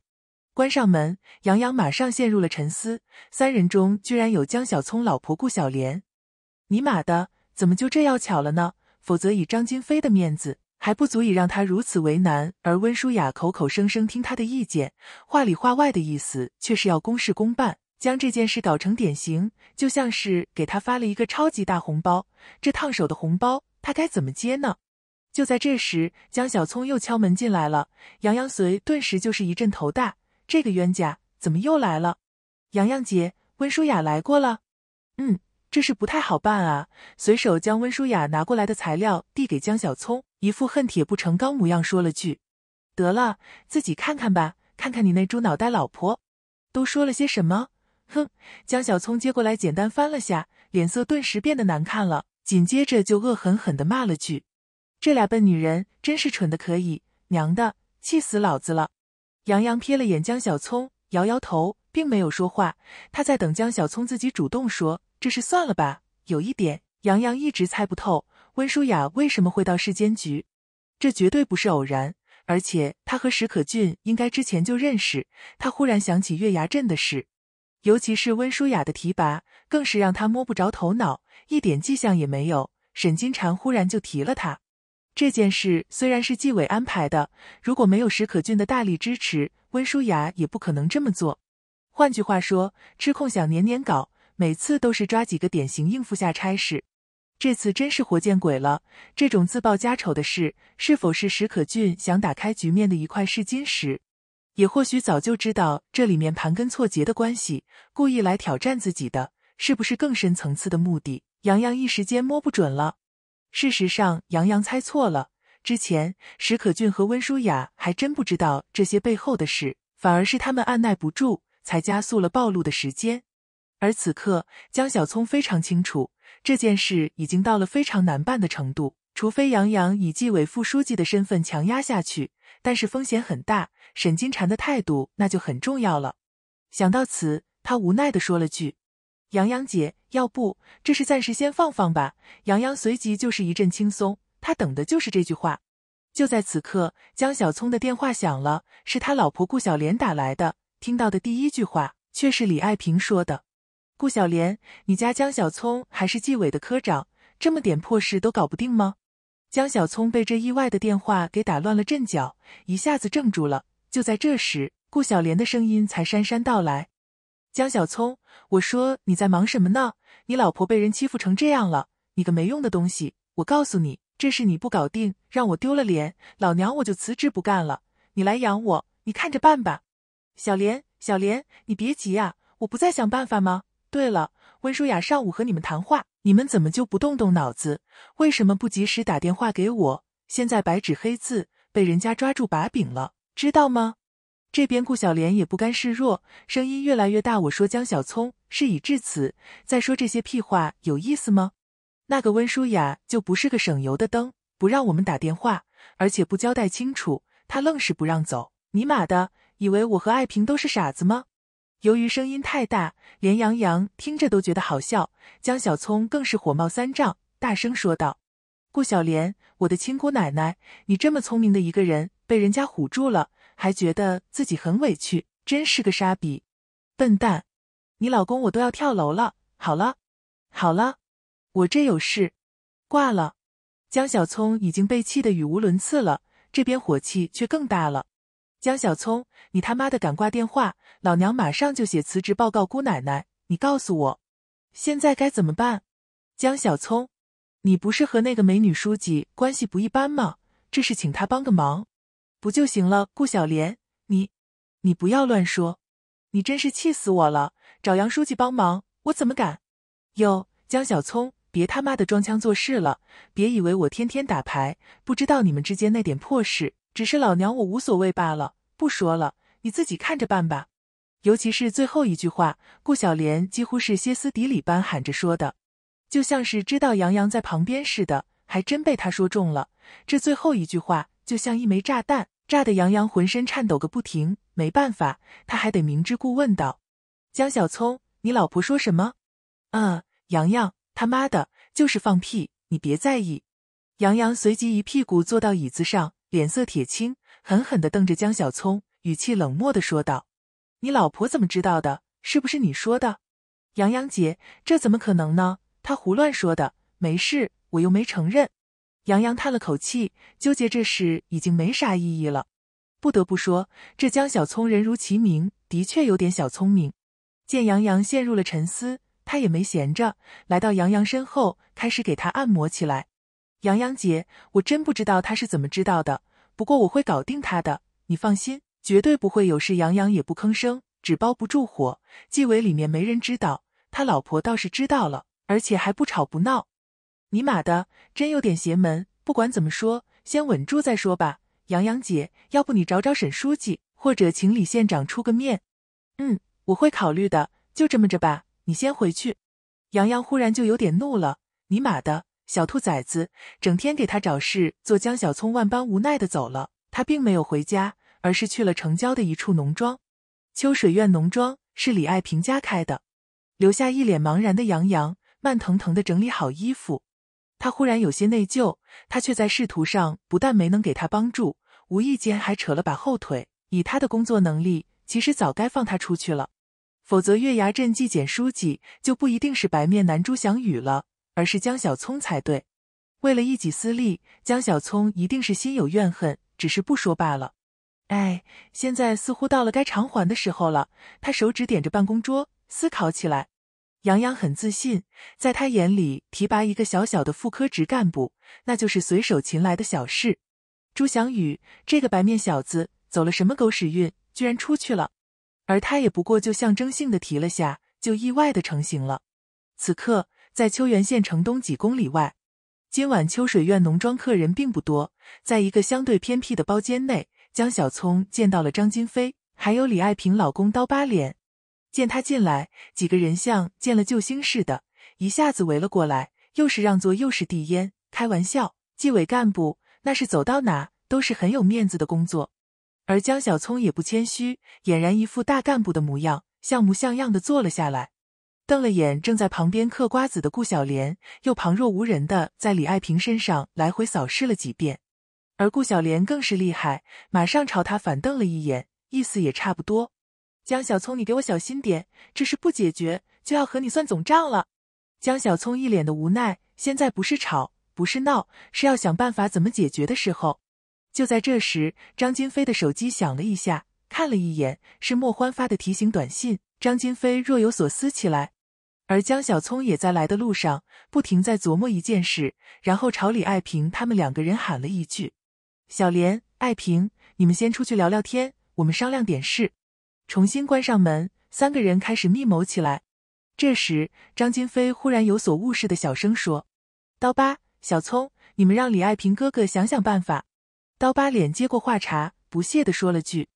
关上门，杨洋马上陷入了沉思。三人中居然有江小聪老婆顾小莲，尼玛的，怎么就这要巧了呢？否则以张金飞的面子，还不足以让他如此为难。而温舒雅口口声声听他的意见，话里话外的意思却是要公事公办。将这件事搞成典型，就像是给他发了一个超级大红包。这烫手的红包，他该怎么接呢？就在这时，江小聪又敲门进来了。杨洋随顿时就是一阵头大，这个冤家怎么又来了？杨洋姐，温舒雅来过了。嗯，这事不太好办啊。随手将温舒雅拿过来的材料递给江小聪，一副恨铁不成钢模样，说了句：“得了，自己看看吧，看看你那猪脑袋老婆，都说了些什么。”哼，江小聪接过来，简单翻了下，脸色顿时变得难看了，紧接着就恶狠狠的骂了句：“这俩笨女人真是蠢的可以，娘的，气死老子了！”杨洋瞥了眼江小聪，摇摇头，并没有说话。他在等江小聪自己主动说这是算了吧。有一点，杨洋一直猜不透温书雅为什么会到市监局，这绝对不是偶然，而且他和史可俊应该之前就认识。他忽然想起月牙镇的事。尤其是温书雅的提拔，更是让他摸不着头脑，一点迹象也没有。沈金蝉忽然就提了他。这件事虽然是纪委安排的，如果没有史可俊的大力支持，温书雅也不可能这么做。换句话说，吃空饷年年搞，每次都是抓几个典型应付下差事。这次真是活见鬼了！这种自曝家丑的事，是否是史可俊想打开局面的一块试金石？也或许早就知道这里面盘根错节的关系，故意来挑战自己的，是不是更深层次的目的？杨洋一时间摸不准了。事实上，杨洋猜错了。之前，史可俊和温舒雅还真不知道这些背后的事，反而是他们按耐不住，才加速了暴露的时间。而此刻，江小聪非常清楚，这件事已经到了非常难办的程度。除非杨洋以纪委副书记的身份强压下去，但是风险很大。沈金蝉的态度那就很重要了。想到此，他无奈的说了句：“杨洋姐，要不这事暂时先放放吧。”杨洋随即就是一阵轻松，他等的就是这句话。就在此刻，江小聪的电话响了，是他老婆顾小莲打来的。听到的第一句话却是李爱萍说的：“顾小莲，你家江小聪还是纪委的科长，这么点破事都搞不定吗？”江小聪被这意外的电话给打乱了阵脚，一下子怔住了。就在这时，顾小莲的声音才姗姗到来。江小聪，我说你在忙什么呢？你老婆被人欺负成这样了，你个没用的东西！我告诉你，这事你不搞定，让我丢了脸，老娘我就辞职不干了。你来养我，你看着办吧。小莲，小莲，你别急啊，我不在想办法吗？对了，温舒雅上午和你们谈话。你们怎么就不动动脑子？为什么不及时打电话给我？现在白纸黑字被人家抓住把柄了，知道吗？这边顾小莲也不甘示弱，声音越来越大。我说江小聪，事已至此，再说这些屁话有意思吗？那个温舒雅就不是个省油的灯，不让我们打电话，而且不交代清楚，她愣是不让走。尼玛的，以为我和艾萍都是傻子吗？由于声音太大，连杨洋听着都觉得好笑，江小聪更是火冒三丈，大声说道：“顾小莲，我的亲姑奶奶，你这么聪明的一个人，被人家唬住了，还觉得自己很委屈，真是个傻逼，笨蛋！你老公我都要跳楼了！好了，好了，我这有事，挂了。”江小聪已经被气得语无伦次了，这边火气却更大了。江小聪，你他妈的敢挂电话，老娘马上就写辞职报告！姑奶奶，你告诉我，现在该怎么办？江小聪，你不是和那个美女书记关系不一般吗？这是请她帮个忙，不就行了？顾小莲，你你不要乱说，你真是气死我了！找杨书记帮忙，我怎么敢？哟，江小聪，别他妈的装腔作势了！别以为我天天打牌，不知道你们之间那点破事。只是老娘我无所谓罢了，不说了，你自己看着办吧。尤其是最后一句话，顾小莲几乎是歇斯底里般喊着说的，就像是知道杨洋在旁边似的，还真被他说中了。这最后一句话就像一枚炸弹，炸得杨洋浑身颤抖个不停。没办法，他还得明知故问道：“江小聪，你老婆说什么？”啊，杨洋他妈的就是放屁，你别在意。杨洋随即一屁股坐到椅子上。脸色铁青，狠狠的瞪着江小聪，语气冷漠的说道：“你老婆怎么知道的？是不是你说的？”杨洋姐，这怎么可能呢？他胡乱说的，没事，我又没承认。”杨洋叹了口气，纠结这事已经没啥意义了。不得不说，这江小聪人如其名，的确有点小聪明。见杨洋陷入了沉思，他也没闲着，来到杨洋身后，开始给他按摩起来。杨洋姐，我真不知道他是怎么知道的，不过我会搞定他的，你放心，绝对不会有事。杨洋也不吭声，纸包不住火，纪委里面没人知道，他老婆倒是知道了，而且还不吵不闹。尼玛的，真有点邪门。不管怎么说，先稳住再说吧。杨洋姐，要不你找找沈书记，或者请李县长出个面。嗯，我会考虑的，就这么着吧。你先回去。杨洋忽然就有点怒了，尼玛的！小兔崽子，整天给他找事做。江小聪万般无奈的走了，他并没有回家，而是去了城郊的一处农庄——秋水苑农庄，是李爱平家开的。留下一脸茫然的杨洋，慢腾腾的整理好衣服。他忽然有些内疚，他却在仕途上不但没能给他帮助，无意间还扯了把后腿。以他的工作能力，其实早该放他出去了，否则月牙镇纪检书记就不一定是白面男朱祥宇了。而是江小聪才对，为了一己私利，江小聪一定是心有怨恨，只是不说罢了。哎，现在似乎到了该偿还的时候了。他手指点着办公桌，思考起来。杨洋很自信，在他眼里，提拔一个小小的副科职干部，那就是随手擒来的小事。朱祥宇这个白面小子走了什么狗屎运，居然出去了，而他也不过就象征性的提了下，就意外的成型了。此刻。在秋原县城东几公里外，今晚秋水苑农庄客人并不多，在一个相对偏僻的包间内，江小聪见到了张金飞，还有李爱萍老公刀疤脸。见他进来，几个人像见了救星似的，一下子围了过来，又是让座又是递烟。开玩笑，纪委干部那是走到哪都是很有面子的工作，而江小聪也不谦虚，俨然一副大干部的模样，像模像样的坐了下来。瞪了眼正在旁边嗑瓜子的顾小莲，又旁若无人的在李爱萍身上来回扫视了几遍，而顾小莲更是厉害，马上朝他反瞪了一眼，意思也差不多。江小聪，你给我小心点，这事不解决就要和你算总账了。江小聪一脸的无奈，现在不是吵，不是闹，是要想办法怎么解决的时候。就在这时，张金飞的手机响了一下，看了一眼，是莫欢发的提醒短信。张金飞若有所思起来。而江小聪也在来的路上，不停在琢磨一件事，然后朝李爱萍他们两个人喊了一句：“小莲，爱萍，你们先出去聊聊天，我们商量点事。”重新关上门，三个人开始密谋起来。这时，张金飞忽然有所悟似的，小声说：“刀疤，小聪，你们让李爱萍哥哥想想办法。”刀疤脸接过话茬，不屑的说了句：“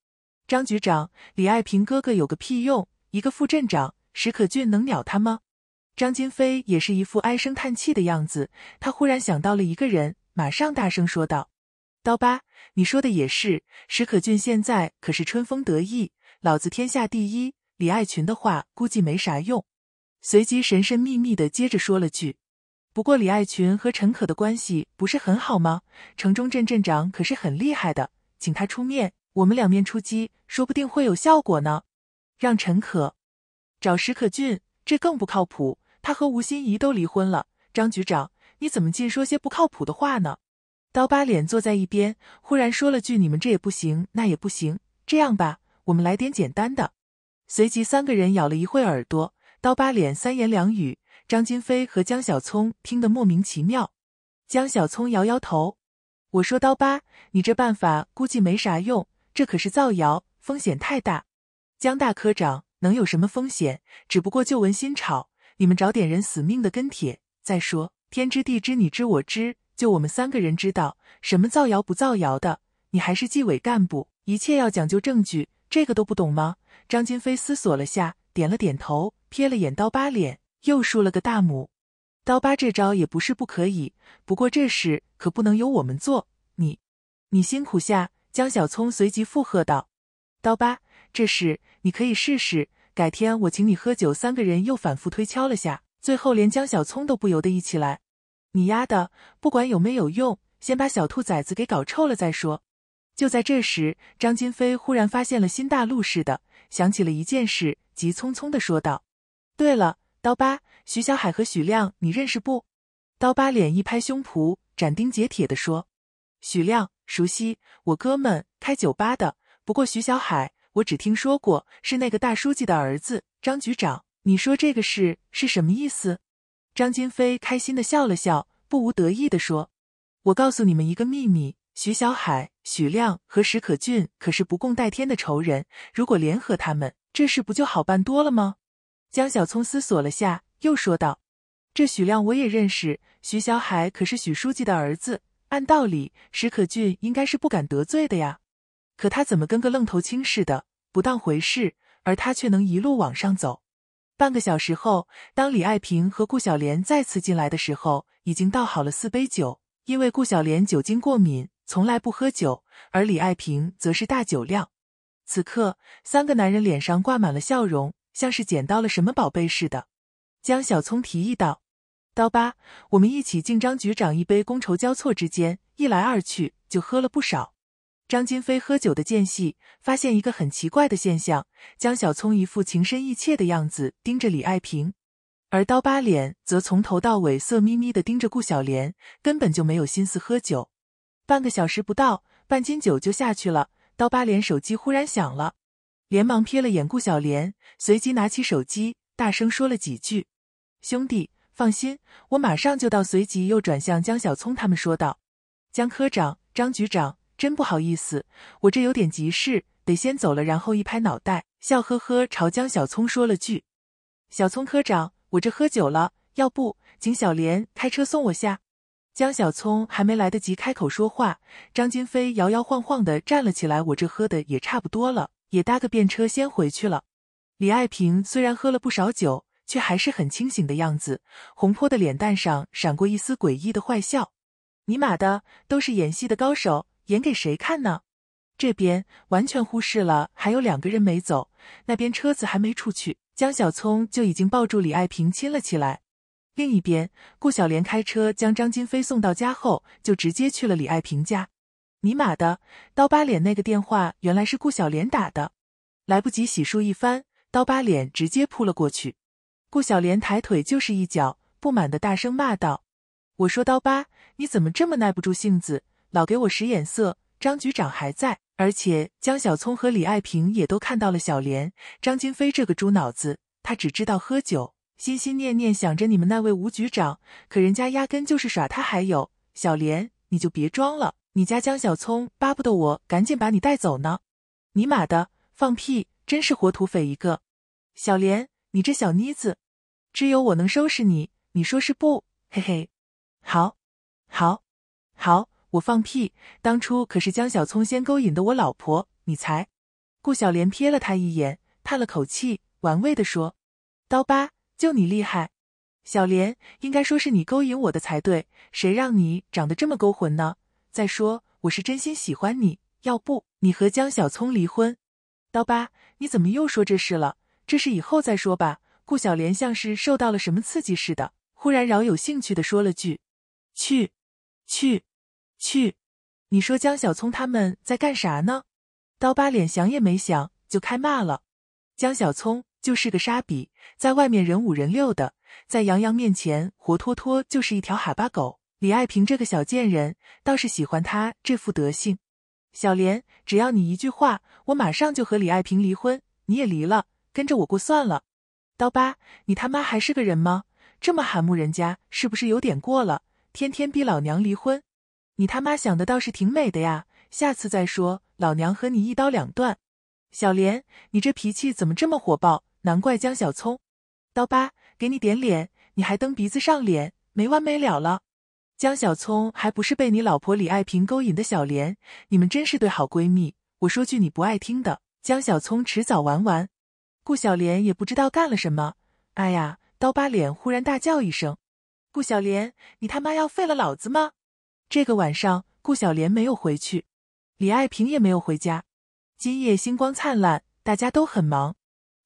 张局长，李爱萍哥哥有个屁用？一个副镇长，史可俊能鸟他吗？”张金飞也是一副唉声叹气的样子，他忽然想到了一个人，马上大声说道：“刀疤，你说的也是，史可俊现在可是春风得意，老子天下第一，李爱群的话估计没啥用。”随即神神秘秘的接着说了句：“不过李爱群和陈可的关系不是很好吗？城中镇镇长可是很厉害的，请他出面，我们两面出击，说不定会有效果呢。”让陈可找史可俊，这更不靠谱。他和吴心怡都离婚了，张局长，你怎么尽说些不靠谱的话呢？刀疤脸坐在一边，忽然说了句：“你们这也不行，那也不行，这样吧，我们来点简单的。”随即三个人咬了一会耳朵，刀疤脸三言两语，张金飞和江小聪听得莫名其妙。江小聪摇摇头：“我说刀疤，你这办法估计没啥用，这可是造谣，风险太大。”江大科长能有什么风险？只不过旧闻新炒。你们找点人死命的跟帖，再说天知地知你知我知，就我们三个人知道，什么造谣不造谣的？你还是纪委干部，一切要讲究证据，这个都不懂吗？张金飞思索了下，点了点头，瞥了眼刀疤脸，又竖了个大拇。刀疤这招也不是不可以，不过这事可不能由我们做，你，你辛苦下。江小聪随即附和道：“刀疤，这事你可以试试。”改天我请你喝酒。三个人又反复推敲了下，最后连江小聪都不由得一起来。你丫的，不管有没有用，先把小兔崽子给搞臭了再说。就在这时，张金飞忽然发现了新大陆似的，想起了一件事，急匆匆的说道：“对了，刀疤，徐小海和许亮，你认识不？”刀疤脸一拍胸脯，斩钉截铁的说：“许亮熟悉，我哥们，开酒吧的。不过徐小海……”我只听说过是那个大书记的儿子张局长，你说这个事是什么意思？张金飞开心的笑了笑，不无得意的说：“我告诉你们一个秘密，徐小海、许亮和史可俊可是不共戴天的仇人，如果联合他们，这事不就好办多了吗？”江小聪思索了下，又说道：“这许亮我也认识，徐小海可是许书记的儿子，按道理史可俊应该是不敢得罪的呀。”可他怎么跟个愣头青似的，不当回事？而他却能一路往上走。半个小时后，当李爱萍和顾小莲再次进来的时候，已经倒好了四杯酒。因为顾小莲酒精过敏，从来不喝酒，而李爱萍则是大酒量。此刻，三个男人脸上挂满了笑容，像是捡到了什么宝贝似的。江小聪提议道：“刀疤，我们一起敬张局长一杯。”觥筹交错之间，一来二去就喝了不少。张金飞喝酒的间隙，发现一个很奇怪的现象：江小聪一副情深意切的样子盯着李爱萍，而刀疤脸则从头到尾色眯眯的盯着顾小莲，根本就没有心思喝酒。半个小时不到，半斤酒就下去了。刀疤脸手机忽然响了，连忙瞥了眼顾小莲，随即拿起手机，大声说了几句：“兄弟，放心，我马上就到。”随即又转向江小聪他们说道：“江科长，张局长。”真不好意思，我这有点急事，得先走了。然后一拍脑袋，笑呵呵朝江小聪说了句：“小聪科长，我这喝酒了，要不请小莲开车送我下？”江小聪还没来得及开口说话，张金飞摇摇晃晃的站了起来：“我这喝的也差不多了，也搭个便车先回去了。”李爱萍虽然喝了不少酒，却还是很清醒的样子，红泼的脸蛋上闪过一丝诡异的坏笑：“尼玛的，都是演戏的高手。”演给谁看呢？这边完全忽视了，还有两个人没走，那边车子还没出去，江小聪就已经抱住李爱萍亲了起来。另一边，顾小莲开车将张金飞送到家后，就直接去了李爱萍家。尼玛的，刀疤脸那个电话原来是顾小莲打的，来不及洗漱一番，刀疤脸直接扑了过去。顾小莲抬腿就是一脚，不满的大声骂道：“我说刀疤，你怎么这么耐不住性子？”老给我使眼色，张局长还在，而且江小聪和李爱萍也都看到了小莲。张金飞这个猪脑子，他只知道喝酒，心心念念想着你们那位吴局长，可人家压根就是耍他。还有小莲，你就别装了，你家江小聪巴不得我赶紧把你带走呢。尼玛的，放屁，真是活土匪一个！小莲，你这小妮子，只有我能收拾你，你说是不？嘿嘿，好，好，好。我放屁！当初可是江小聪先勾引的我老婆，你才。顾小莲瞥了他一眼，叹了口气，玩味的说：“刀疤，就你厉害。小莲，应该说是你勾引我的才对，谁让你长得这么勾魂呢？再说，我是真心喜欢你，要不你和江小聪离婚？刀疤，你怎么又说这事了？这事以后再说吧。”顾小莲像是受到了什么刺激似的，忽然饶有兴趣的说了句：“去，去。”去，你说江小聪他们在干啥呢？刀疤脸想也没想就开骂了。江小聪就是个沙比，在外面人五人六的，在杨洋面前活脱脱就是一条哈巴狗。李爱萍这个小贱人倒是喜欢他这副德性。小莲，只要你一句话，我马上就和李爱萍离婚，你也离了，跟着我过算了。刀疤，你他妈还是个人吗？这么喊慕人家是不是有点过了？天天逼老娘离婚。你他妈想的倒是挺美的呀！下次再说，老娘和你一刀两断。小莲，你这脾气怎么这么火爆？难怪江小聪。刀疤，给你点脸，你还蹬鼻子上脸，没完没了了。江小聪还不是被你老婆李爱萍勾引的？小莲，你们真是对好闺蜜。我说句你不爱听的，江小聪迟早玩完。顾小莲也不知道干了什么。哎呀！刀疤脸忽然大叫一声：“顾小莲，你他妈要废了老子吗？”这个晚上，顾小莲没有回去，李爱萍也没有回家。今夜星光灿烂，大家都很忙，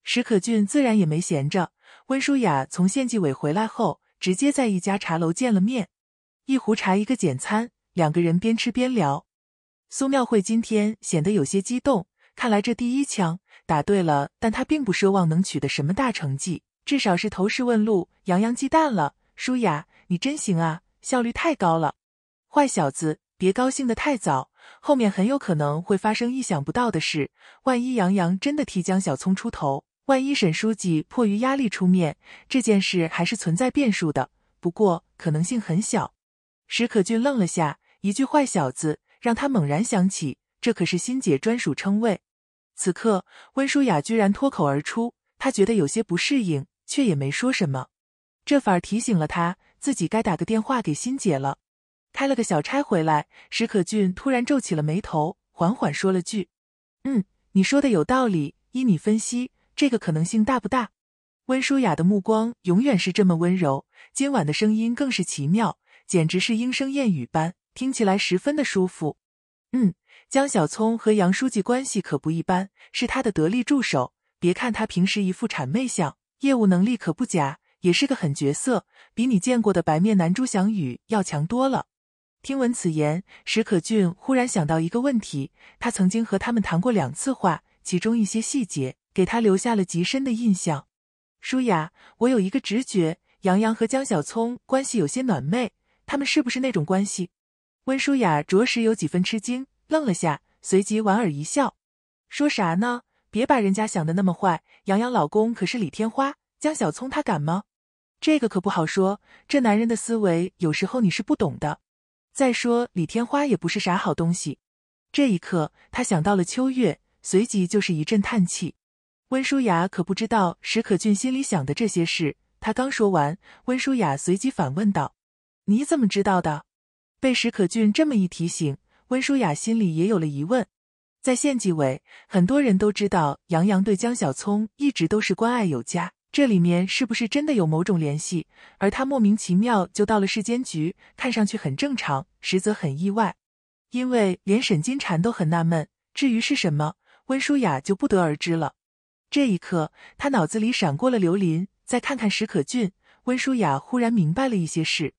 史可俊自然也没闲着。温舒雅从县纪委回来后，直接在一家茶楼见了面，一壶茶，一个简餐，两个人边吃边聊。苏妙慧今天显得有些激动，看来这第一枪打对了，但她并不奢望能取得什么大成绩，至少是投石问路，扬扬鸡蛋了。舒雅，你真行啊，效率太高了。坏小子，别高兴的太早，后面很有可能会发生意想不到的事。万一杨洋真的替江小聪出头，万一沈书记迫于压力出面，这件事还是存在变数的。不过可能性很小。史可俊愣了下，一句“坏小子”让他猛然想起，这可是欣姐专属称谓。此刻温舒雅居然脱口而出，她觉得有些不适应，却也没说什么。这反而提醒了她，自己该打个电话给欣姐了。开了个小差回来，史可俊突然皱起了眉头，缓缓说了句：“嗯，你说的有道理。依你分析，这个可能性大不大？”温舒雅的目光永远是这么温柔，今晚的声音更是奇妙，简直是莺声燕语般，听起来十分的舒服。嗯，江小聪和杨书记关系可不一般，是他的得力助手。别看他平时一副谄媚相，业务能力可不假，也是个狠角色，比你见过的白面男朱祥宇要强多了。听闻此言，史可俊忽然想到一个问题。他曾经和他们谈过两次话，其中一些细节给他留下了极深的印象。舒雅，我有一个直觉，杨洋和江小聪关系有些暧昧，他们是不是那种关系？温舒雅着实有几分吃惊，愣了下，随即莞尔一笑，说啥呢？别把人家想的那么坏。杨洋老公可是李天花，江小聪他敢吗？这个可不好说，这男人的思维有时候你是不懂的。再说李天花也不是啥好东西，这一刻他想到了秋月，随即就是一阵叹气。温书雅可不知道史可俊心里想的这些事，他刚说完，温书雅随即反问道：“你怎么知道的？”被史可俊这么一提醒，温书雅心里也有了疑问。在县纪委，很多人都知道杨洋对江小聪一直都是关爱有加。这里面是不是真的有某种联系？而他莫名其妙就到了市监局，看上去很正常，实则很意外。因为连沈金蝉都很纳闷。至于是什么，温舒雅就不得而知了。这一刻，他脑子里闪过了刘林，再看看史可俊，温舒雅忽然明白了一些事。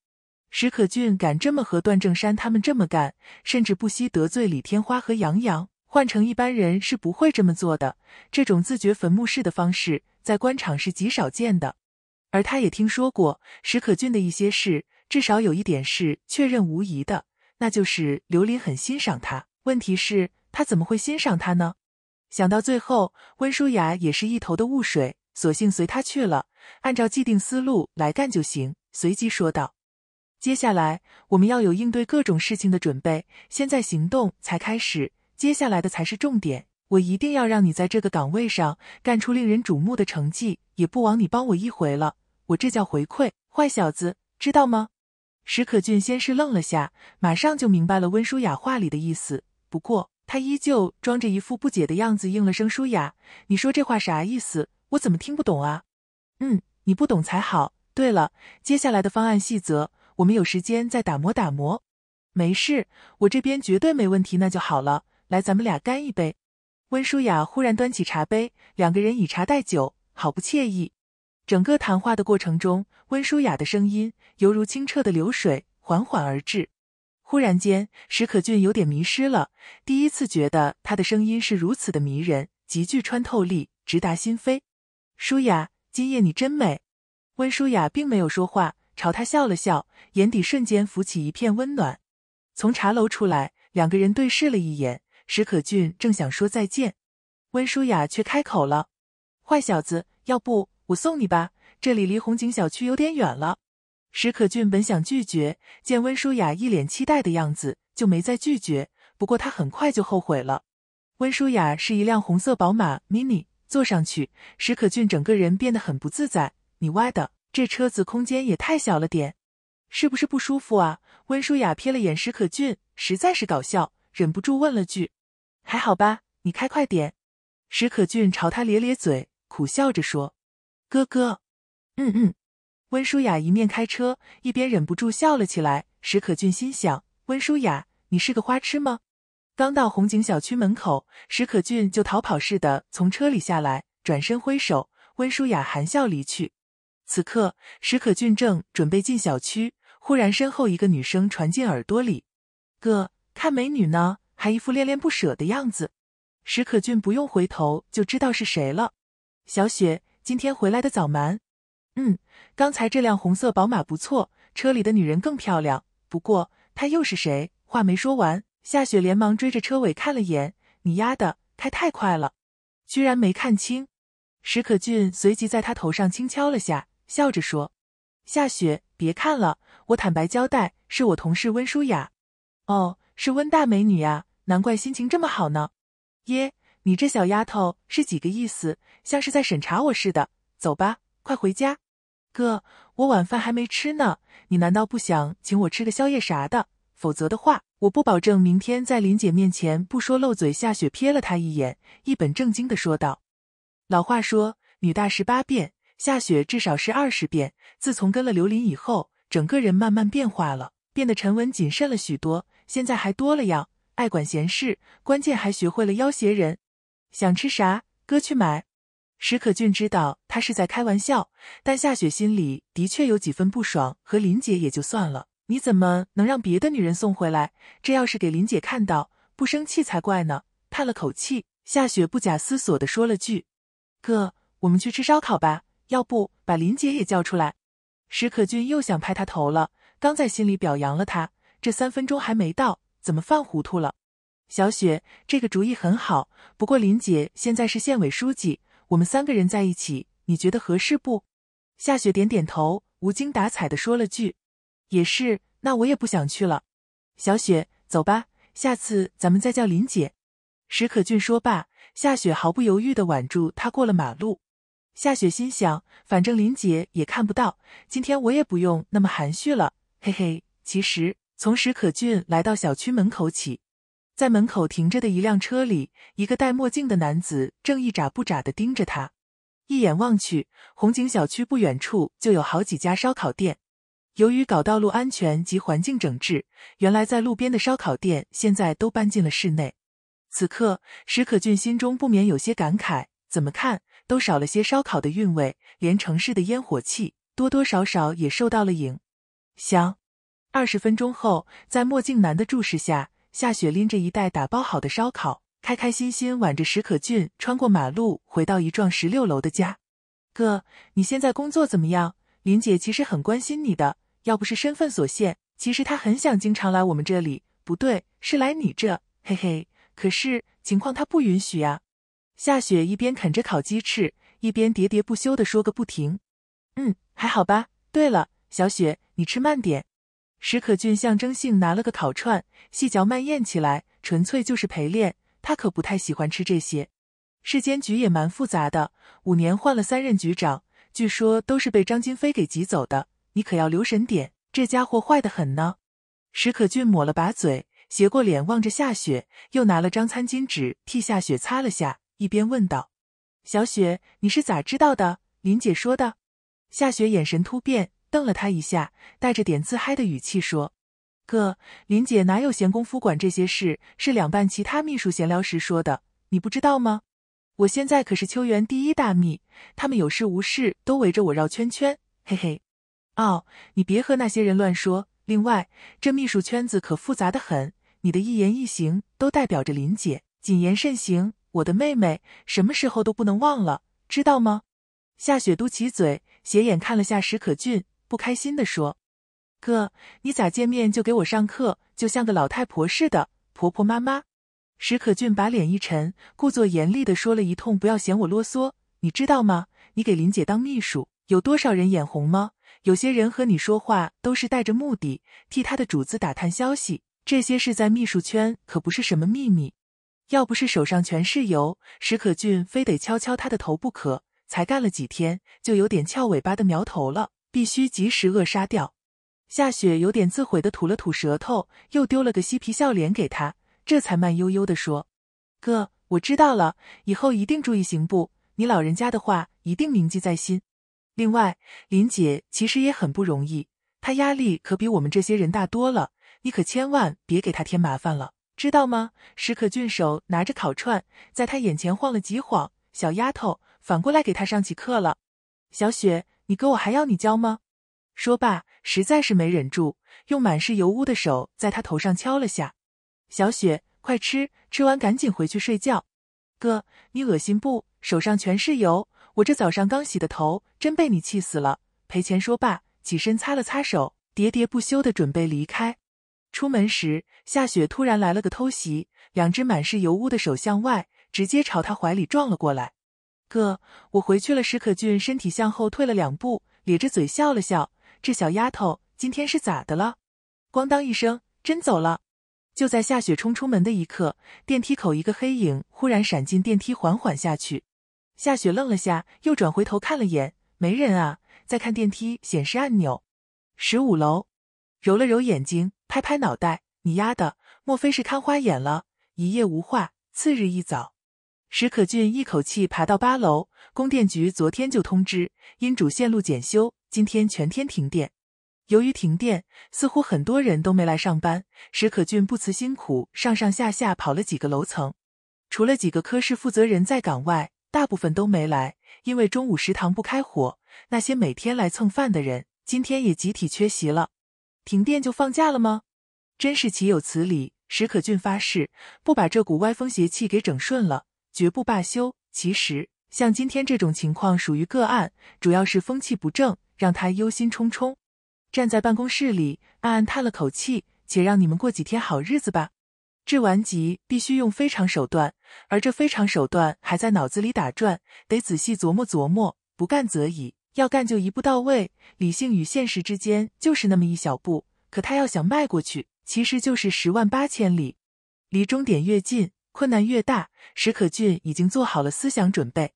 史可俊敢这么和段正山他们这么干，甚至不惜得罪李天花和杨洋，换成一般人是不会这么做的。这种自掘坟墓式的方式。在官场是极少见的，而他也听说过史可俊的一些事，至少有一点是确认无疑的，那就是刘林很欣赏他。问题是，他怎么会欣赏他呢？想到最后，温舒雅也是一头的雾水，索性随他去了，按照既定思路来干就行。随即说道：“接下来我们要有应对各种事情的准备，现在行动才开始，接下来的才是重点。”我一定要让你在这个岗位上干出令人瞩目的成绩，也不枉你帮我一回了。我这叫回馈，坏小子，知道吗？史可俊先是愣了下，马上就明白了温舒雅话里的意思。不过他依旧装着一副不解的样子，应了声：“舒雅，你说这话啥意思？我怎么听不懂啊？”嗯，你不懂才好。对了，接下来的方案细则，我们有时间再打磨打磨。没事，我这边绝对没问题，那就好了。来，咱们俩干一杯。温舒雅忽然端起茶杯，两个人以茶代酒，好不惬意。整个谈话的过程中，温舒雅的声音犹如清澈的流水，缓缓而至。忽然间，史可俊有点迷失了，第一次觉得他的声音是如此的迷人，极具穿透力，直达心扉。舒雅，今夜你真美。温舒雅并没有说话，朝他笑了笑，眼底瞬间浮起一片温暖。从茶楼出来，两个人对视了一眼。史可俊正想说再见，温书雅却开口了：“坏小子，要不我送你吧？这里离红景小区有点远了。”史可俊本想拒绝，见温书雅一脸期待的样子，就没再拒绝。不过他很快就后悔了。温书雅是一辆红色宝马 MINI，坐上去，史可俊整个人变得很不自在。你歪的，这车子空间也太小了点，是不是不舒服啊？温书雅瞥了眼史可俊，实在是搞笑，忍不住问了句。还好吧，你开快点。史可俊朝他咧咧嘴，苦笑着说：“哥哥，嗯嗯。”温舒雅一面开车，一边忍不住笑了起来。史可俊心想：温舒雅，你是个花痴吗？刚到红景小区门口，史可俊就逃跑似的从车里下来，转身挥手。温舒雅含笑离去。此刻，史可俊正准备进小区，忽然身后一个女声传进耳朵里：“哥，看美女呢。”还一副恋恋不舍的样子，史可俊不用回头就知道是谁了。小雪今天回来的早蛮，嗯，刚才这辆红色宝马不错，车里的女人更漂亮。不过她又是谁？话没说完，夏雪连忙追着车尾看了眼，你丫的开太快了，居然没看清。史可俊随即在他头上轻敲了下，笑着说：“夏雪，别看了，我坦白交代，是我同事温舒雅。哦，是温大美女呀。”难怪心情这么好呢，耶！你这小丫头是几个意思？像是在审查我似的。走吧，快回家。哥，我晚饭还没吃呢，你难道不想请我吃个宵夜啥的？否则的话，我不保证明天在林姐面前不说漏嘴。夏雪瞥了他一眼，一本正经的说道：“老话说，女大十八变，夏雪至少是二十变。自从跟了刘林以后，整个人慢慢变化了，变得沉稳谨慎了许多。现在还多了样。爱管闲事，关键还学会了要挟人。想吃啥，哥去买。史可俊知道他是在开玩笑，但夏雪心里的确有几分不爽。和林姐也就算了，你怎么能让别的女人送回来？这要是给林姐看到，不生气才怪呢。叹了口气，夏雪不假思索地说了句：“哥，我们去吃烧烤吧，要不把林姐也叫出来。”史可俊又想拍他头了，刚在心里表扬了他，这三分钟还没到。怎么犯糊涂了？小雪，这个主意很好，不过林姐现在是县委书记，我们三个人在一起，你觉得合适不？夏雪点点头，无精打采的说了句：“也是，那我也不想去了。”小雪，走吧，下次咱们再叫林姐。”史可俊说罢，夏雪毫不犹豫的挽住他过了马路。夏雪心想，反正林姐也看不到，今天我也不用那么含蓄了，嘿嘿，其实。从史可俊来到小区门口起，在门口停着的一辆车里，一个戴墨镜的男子正一眨不眨的盯着他。一眼望去，红景小区不远处就有好几家烧烤店。由于搞道路安全及环境整治，原来在路边的烧烤店现在都搬进了室内。此刻，史可俊心中不免有些感慨：怎么看都少了些烧烤的韵味，连城市的烟火气多多少少也受到了影，响。二十分钟后，在墨镜男的注视下，夏雪拎着一袋打包好的烧烤，开开心心挽着石可俊穿过马路，回到一幢十六楼的家。哥，你现在工作怎么样？林姐其实很关心你的，要不是身份所限，其实她很想经常来我们这里，不对，是来你这，嘿嘿。可是情况她不允许啊。夏雪一边啃着烤鸡翅，一边喋喋不休地说个不停。嗯，还好吧。对了，小雪，你吃慢点。史可俊象征性拿了个烤串，细嚼慢咽起来，纯粹就是陪练。他可不太喜欢吃这些。市监局也蛮复杂的，五年换了三任局长，据说都是被张金飞给挤走的。你可要留神点，这家伙坏的很呢。史可俊抹了把嘴，斜过脸望着夏雪，又拿了张餐巾纸替夏雪擦了下，一边问道：“小雪，你是咋知道的？林姐说的？”夏雪眼神突变。瞪了他一下，带着点自嗨的语气说：“哥，林姐哪有闲工夫管这些事？是两办其他秘书闲聊时说的，你不知道吗？我现在可是秋园第一大秘，他们有事无事都围着我绕圈圈，嘿嘿。哦，你别和那些人乱说。另外，这秘书圈子可复杂的很，你的一言一行都代表着林姐，谨言慎行，我的妹妹，什么时候都不能忘了，知道吗？”夏雪嘟起嘴，斜眼看了下史可俊。不开心的说：“哥，你咋见面就给我上课，就像个老太婆似的，婆婆妈妈。”史可俊把脸一沉，故作严厉的说了一通：“不要嫌我啰嗦，你知道吗？你给林姐当秘书，有多少人眼红吗？有些人和你说话都是带着目的，替他的主子打探消息。这些事在秘书圈可不是什么秘密。要不是手上全是油，史可俊非得敲敲他的头不可。才干了几天，就有点翘尾巴的苗头了。”必须及时扼杀掉。夏雪有点自毁的吐了吐舌头，又丢了个嬉皮笑脸给他，这才慢悠悠的说：“哥，我知道了，以后一定注意，行不？你老人家的话一定铭记在心。另外，林姐其实也很不容易，她压力可比我们这些人大多了，你可千万别给她添麻烦了，知道吗？”史可俊手拿着烤串，在他眼前晃了几晃，小丫头反过来给他上起课了，小雪。你哥，我还要你教吗？说罢，实在是没忍住，用满是油污的手在他头上敲了下。小雪，快吃，吃完赶紧回去睡觉。哥，你恶心不？手上全是油，我这早上刚洗的头，真被你气死了，赔钱。说罢，起身擦了擦手，喋喋不休的准备离开。出门时，夏雪突然来了个偷袭，两只满是油污的手向外，直接朝他怀里撞了过来。哥，我回去了。史可俊身体向后退了两步，咧着嘴笑了笑。这小丫头今天是咋的了？咣当一声，真走了。就在夏雪冲出门的一刻，电梯口一个黑影忽然闪进电梯，缓缓下去。夏雪愣了下，又转回头看了眼，没人啊。再看电梯显示按钮，十五楼。揉了揉眼睛，拍拍脑袋，你丫的，莫非是看花眼了？一夜无话。次日一早。史可俊一口气爬到八楼。供电局昨天就通知，因主线路检修，今天全天停电。由于停电，似乎很多人都没来上班。史可俊不辞辛苦，上上下下跑了几个楼层。除了几个科室负责人在岗外，大部分都没来。因为中午食堂不开火，那些每天来蹭饭的人今天也集体缺席了。停电就放假了吗？真是岂有此理！史可俊发誓，不把这股歪风邪气给整顺了。绝不罢休。其实，像今天这种情况属于个案，主要是风气不正，让他忧心忡忡。站在办公室里，暗暗叹了口气，且让你们过几天好日子吧。治顽疾必须用非常手段，而这非常手段还在脑子里打转，得仔细琢磨琢磨。不干则已，要干就一步到位。理性与现实之间就是那么一小步，可他要想迈过去，其实就是十万八千里，离终点越近。困难越大，史可俊已经做好了思想准备。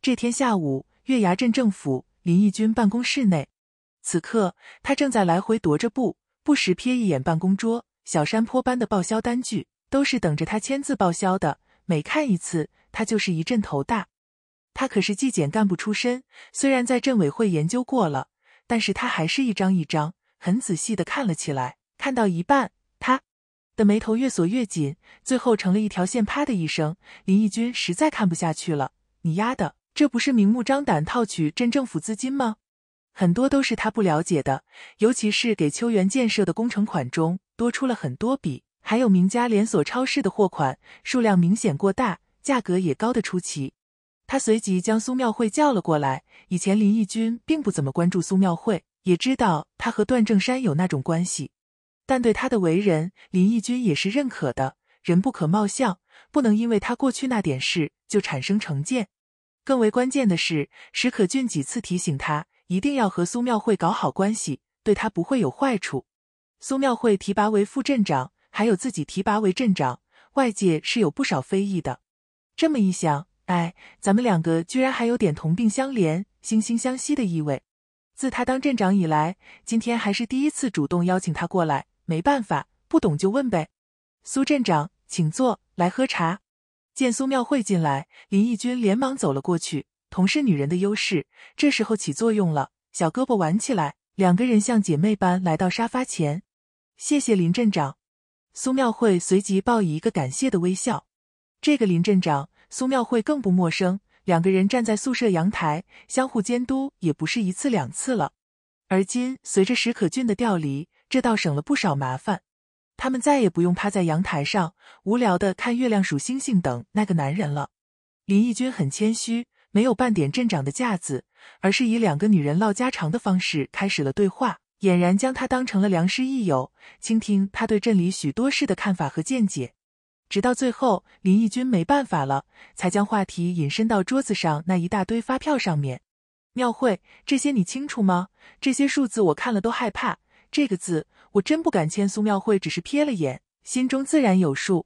这天下午，月牙镇政府林义军办公室内，此刻他正在来回踱着步，不时瞥一眼办公桌小山坡般的报销单据，都是等着他签字报销的。每看一次，他就是一阵头大。他可是纪检干部出身，虽然在镇委会研究过了，但是他还是一张一张很仔细的看了起来。看到一半。眉头越锁越紧，最后成了一条线。啪的一声，林义军实在看不下去了：“你丫的，这不是明目张胆套取镇政府资金吗？”很多都是他不了解的，尤其是给秋园建设的工程款中多出了很多笔，还有名家连锁超市的货款，数量明显过大，价格也高得出奇。他随即将苏妙慧叫了过来。以前林义军并不怎么关注苏妙慧，也知道他和段正山有那种关系。但对他的为人，林义军也是认可的。人不可貌相，不能因为他过去那点事就产生成见。更为关键的是，史可俊几次提醒他，一定要和苏妙慧搞好关系，对他不会有坏处。苏妙慧提拔为副镇长，还有自己提拔为镇长，外界是有不少非议的。这么一想，哎，咱们两个居然还有点同病相怜、惺惺相惜的意味。自他当镇长以来，今天还是第一次主动邀请他过来。没办法，不懂就问呗。苏镇长，请坐，来喝茶。见苏妙慧进来，林义军连忙走了过去。同是女人的优势，这时候起作用了，小胳膊挽起来，两个人像姐妹般来到沙发前。谢谢林镇长。苏妙慧随即报以一个感谢的微笑。这个林镇长，苏妙慧更不陌生。两个人站在宿舍阳台，相互监督也不是一次两次了。而今，随着史可俊的调离。这倒省了不少麻烦，他们再也不用趴在阳台上无聊的看月亮数星星等那个男人了。林义君很谦虚，没有半点镇长的架子，而是以两个女人唠家常的方式开始了对话，俨然将他当成了良师益友，倾听他对镇里许多事的看法和见解。直到最后，林义君没办法了，才将话题引申到桌子上那一大堆发票上面。庙会这些你清楚吗？这些数字我看了都害怕。这个字我真不敢签，苏妙会只是瞥了眼，心中自然有数。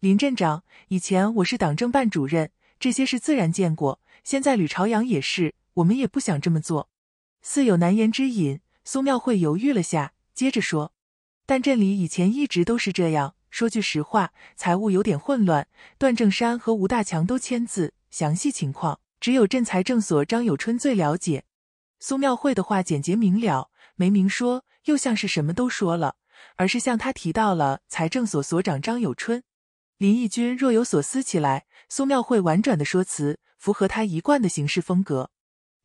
林镇长，以前我是党政办主任，这些事自然见过。现在吕朝阳也是，我们也不想这么做。似有难言之隐，苏妙会犹豫了下，接着说：“但镇里以前一直都是这样。说句实话，财务有点混乱，段正山和吴大强都签字，详细情况只有镇财政所张有春最了解。”苏妙会的话简洁明了，没明说。又像是什么都说了，而是向他提到了财政所所长张友春。林义军若有所思起来。苏妙慧婉转的说辞符合他一贯的行事风格。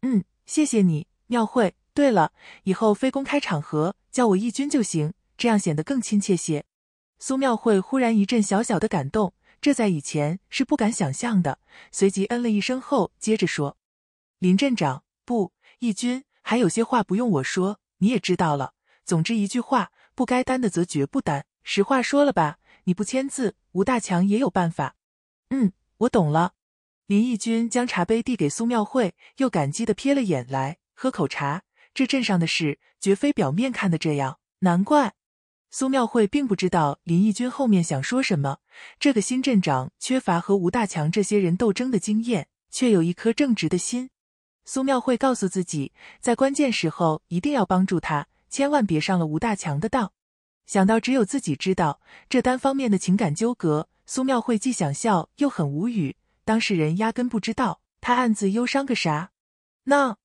嗯，谢谢你，妙慧。对了，以后非公开场合叫我义军就行，这样显得更亲切些。苏妙慧忽然一阵小小的感动，这在以前是不敢想象的。随即嗯了一声后，接着说：“林镇长，不，义军，还有些话不用我说，你也知道了。”总之一句话，不该担的则绝不担。实话说了吧，你不签字，吴大强也有办法。嗯，我懂了。林义军将茶杯递给苏妙慧，又感激的瞥了眼，来喝口茶。这镇上的事，绝非表面看的这样。难怪苏妙慧并不知道林义军后面想说什么。这个新镇长缺乏和吴大强这些人斗争的经验，却有一颗正直的心。苏妙慧告诉自己，在关键时候一定要帮助他。千万别上了吴大强的当！想到只有自己知道这单方面的情感纠葛，苏妙慧既想笑又很无语。当事人压根不知道，她暗自忧伤个啥？那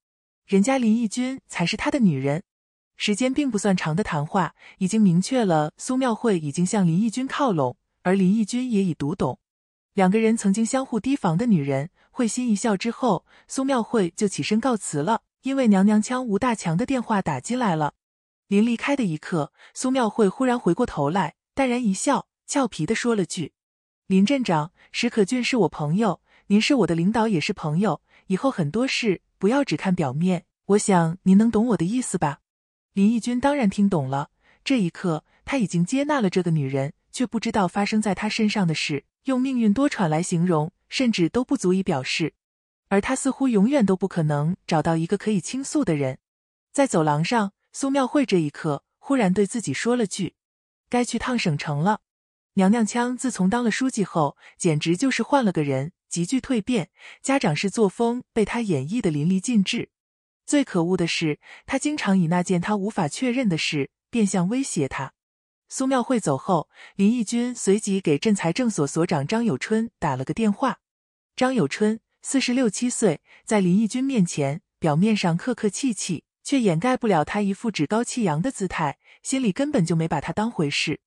人家林奕君才是他的女人。时间并不算长的谈话，已经明确了苏妙慧已经向林奕君靠拢，而林奕君也已读懂。两个人曾经相互提防的女人，会心一笑之后，苏妙慧就起身告辞了，因为娘娘腔吴大强的电话打进来了。临离开的一刻，苏妙慧忽然回过头来，淡然一笑，俏皮的说了句：“林镇长，史可俊是我朋友，您是我的领导，也是朋友。以后很多事不要只看表面，我想您能懂我的意思吧？”林义军当然听懂了。这一刻，他已经接纳了这个女人，却不知道发生在他身上的事，用命运多舛来形容，甚至都不足以表示。而他似乎永远都不可能找到一个可以倾诉的人，在走廊上。苏妙慧这一刻忽然对自己说了句：“该去趟省城了。”娘娘腔自从当了书记后，简直就是换了个人，急剧蜕变，家长式作风被他演绎的淋漓尽致。最可恶的是，他经常以那件他无法确认的事变相威胁他。苏妙慧走后，林义军随即给镇财政所所长张有春打了个电话。张有春四十六七岁，在林义军面前表面上客客气气。却掩盖不了他一副趾高气扬的姿态，心里根本就没把他当回事。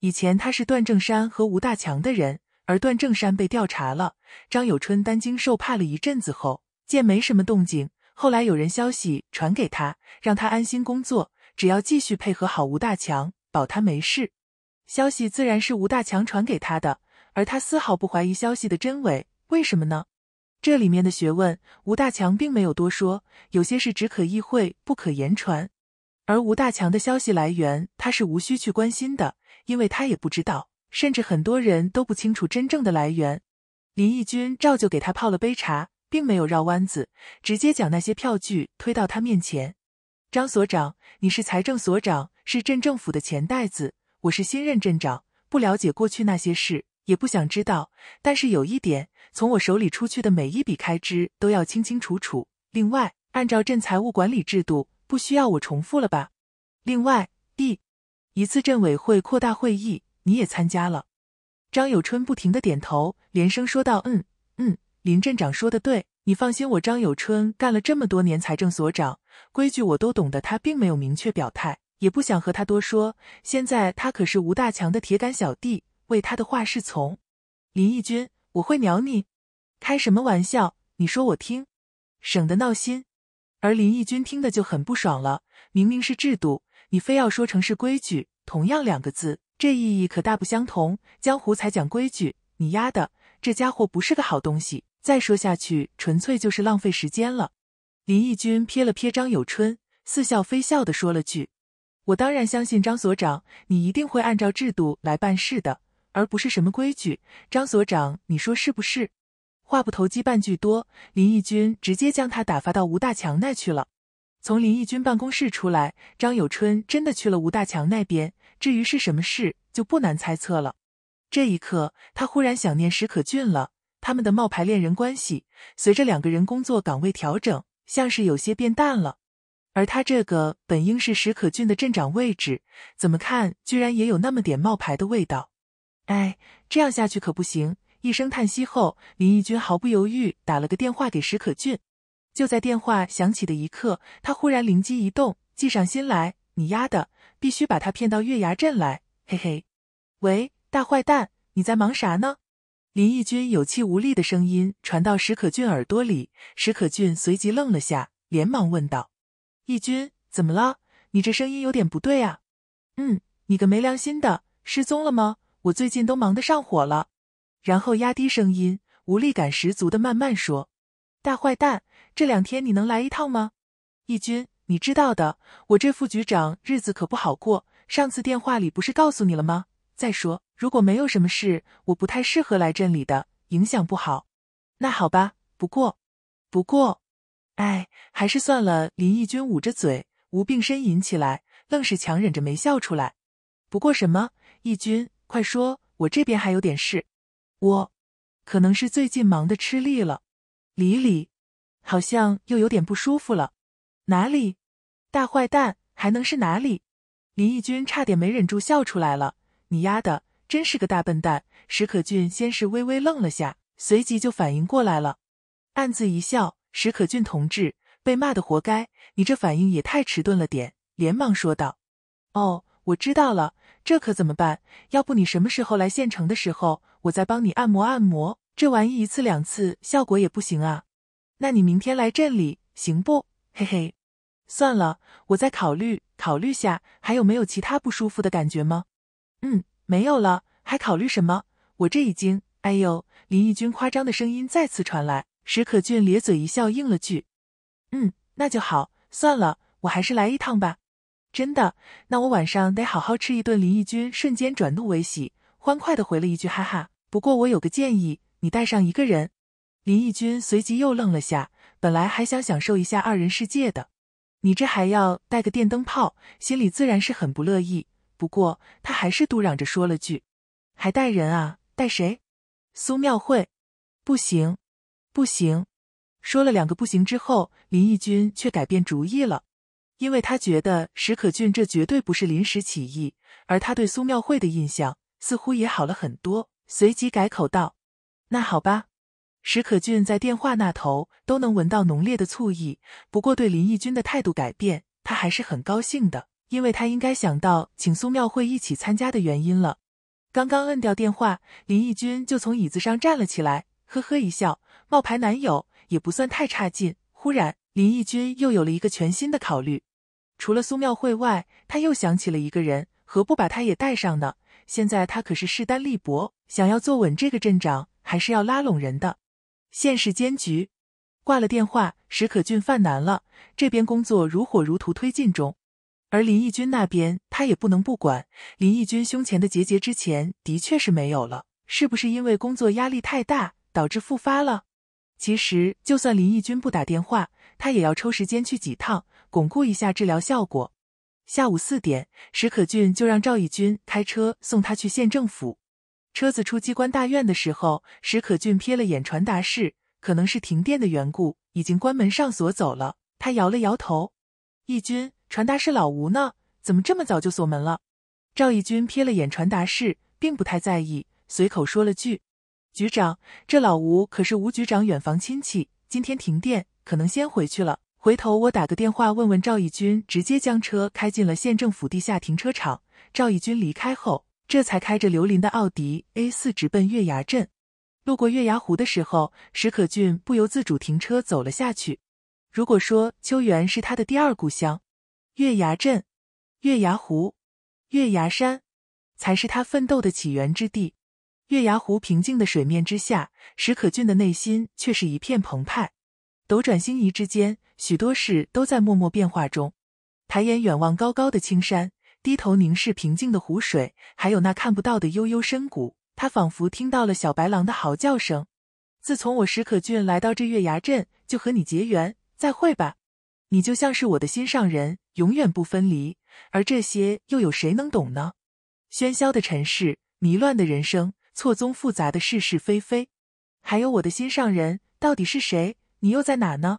以前他是段正山和吴大强的人，而段正山被调查了，张友春担惊受怕了一阵子后，见没什么动静，后来有人消息传给他，让他安心工作，只要继续配合好吴大强，保他没事。消息自然是吴大强传给他的，而他丝毫不怀疑消息的真伪，为什么呢？这里面的学问，吴大强并没有多说，有些是只可意会不可言传。而吴大强的消息来源，他是无需去关心的，因为他也不知道，甚至很多人都不清楚真正的来源。林义军照旧给他泡了杯茶，并没有绕弯子，直接将那些票据推到他面前。张所长，你是财政所长，是镇政府的钱袋子，我是新任镇长，不了解过去那些事，也不想知道。但是有一点。从我手里出去的每一笔开支都要清清楚楚。另外，按照镇财务管理制度，不需要我重复了吧？另外，第一次镇委会扩大会议你也参加了。张友春不停地点头，连声说道：“嗯嗯，林镇长说的对，你放心，我张友春干了这么多年财政所长，规矩我都懂得。他并没有明确表态，也不想和他多说。现在他可是吴大强的铁杆小弟，为他的话是从。林义军。”我会鸟你，开什么玩笑？你说我听，省得闹心。而林义军听的就很不爽了。明明是制度，你非要说成是规矩，同样两个字，这意义可大不相同。江湖才讲规矩，你丫的，这家伙不是个好东西。再说下去，纯粹就是浪费时间了。林义军瞥了瞥张有春，似笑非笑的说了句：“我当然相信张所长，你一定会按照制度来办事的。”而不是什么规矩，张所长，你说是不是？话不投机半句多，林义军直接将他打发到吴大强那去了。从林义军办公室出来，张有春真的去了吴大强那边。至于是什么事，就不难猜测了。这一刻，他忽然想念史可俊了。他们的冒牌恋人关系，随着两个人工作岗位调整，像是有些变淡了。而他这个本应是史可俊的镇长位置，怎么看，居然也有那么点冒牌的味道。哎，这样下去可不行！一声叹息后，林义军毫不犹豫打了个电话给史可俊。就在电话响起的一刻，他忽然灵机一动，计上心来：你丫的，必须把他骗到月牙镇来！嘿嘿。喂，大坏蛋，你在忙啥呢？林义军有气无力的声音传到史可俊耳朵里，史可俊随即愣了下，连忙问道：“义军，怎么了？你这声音有点不对啊。”“嗯，你个没良心的，失踪了吗？”我最近都忙得上火了，然后压低声音，无力感十足的慢慢说：“大坏蛋，这两天你能来一趟吗？义军，你知道的，我这副局长日子可不好过。上次电话里不是告诉你了吗？再说，如果没有什么事，我不太适合来镇里的，影响不好。那好吧，不过，不过，哎，还是算了。”林义军捂着嘴，无病呻吟起来，愣是强忍着没笑出来。不过什么？义军。快说，我这边还有点事，我可能是最近忙的吃力了，李李好像又有点不舒服了，哪里？大坏蛋还能是哪里？林义军差点没忍住笑出来了，你丫的真是个大笨蛋！史可俊先是微微愣了下，随即就反应过来了，暗自一笑。史可俊同志被骂的活该，你这反应也太迟钝了点，连忙说道：“哦。”我知道了，这可怎么办？要不你什么时候来县城的时候，我再帮你按摩按摩。这玩意一次两次效果也不行啊。那你明天来镇里行不？嘿嘿。算了，我再考虑考虑下，还有没有其他不舒服的感觉吗？嗯，没有了，还考虑什么？我这已经……哎呦！林奕君夸张的声音再次传来，史可俊咧嘴一笑，应了句：“嗯，那就好。算了，我还是来一趟吧。”真的？那我晚上得好好吃一顿。林毅君瞬间转怒为喜，欢快的回了一句：“哈哈。”不过我有个建议，你带上一个人。林毅君随即又愣了下，本来还想享受一下二人世界的，你这还要带个电灯泡，心里自然是很不乐意。不过他还是嘟嚷着说了句：“还带人啊？带谁？”苏妙慧，不行，不行。说了两个不行之后，林毅君却改变主意了。因为他觉得史可俊这绝对不是临时起意，而他对苏妙慧的印象似乎也好了很多，随即改口道：“那好吧。”史可俊在电话那头都能闻到浓烈的醋意，不过对林逸军的态度改变，他还是很高兴的，因为他应该想到请苏妙慧一起参加的原因了。刚刚摁掉电话，林逸军就从椅子上站了起来，呵呵一笑：“冒牌男友也不算太差劲。”忽然。林义君又有了一个全新的考虑，除了苏妙慧外，他又想起了一个人，何不把他也带上呢？现在他可是势单力薄，想要坐稳这个镇长，还是要拉拢人的。县市监局挂了电话，史可俊犯难了。这边工作如火如荼推进中，而林义君那边他也不能不管。林义君胸前的结节之前的确是没有了，是不是因为工作压力太大导致复发了？其实，就算林义君不打电话。他也要抽时间去几趟，巩固一下治疗效果。下午四点，史可俊就让赵义军开车送他去县政府。车子出机关大院的时候，史可俊瞥了眼传达室，可能是停电的缘故，已经关门上锁走了。他摇了摇头：“义军，传达室老吴呢？怎么这么早就锁门了？”赵义军瞥了眼传达室，并不太在意，随口说了句：“局长，这老吴可是吴局长远房亲戚，今天停电。”可能先回去了，回头我打个电话问问赵义军。直接将车开进了县政府地下停车场。赵义军离开后，这才开着刘林的奥迪 A 四直奔月牙镇。路过月牙湖的时候，史可俊不由自主停车走了下去。如果说秋园是他的第二故乡，月牙镇、月牙湖、月牙山才是他奋斗的起源之地。月牙湖平静的水面之下，史可俊的内心却是一片澎湃。斗转星移之间，许多事都在默默变化中。抬眼远望高高的青山，低头凝视平静的湖水，还有那看不到的悠悠深谷，他仿佛听到了小白狼的嚎叫声。自从我史可俊来到这月牙镇，就和你结缘，再会吧。你就像是我的心上人，永远不分离。而这些，又有谁能懂呢？喧嚣的尘世，迷乱的人生，错综复杂的是是非非，还有我的心上人，到底是谁？你又在哪呢？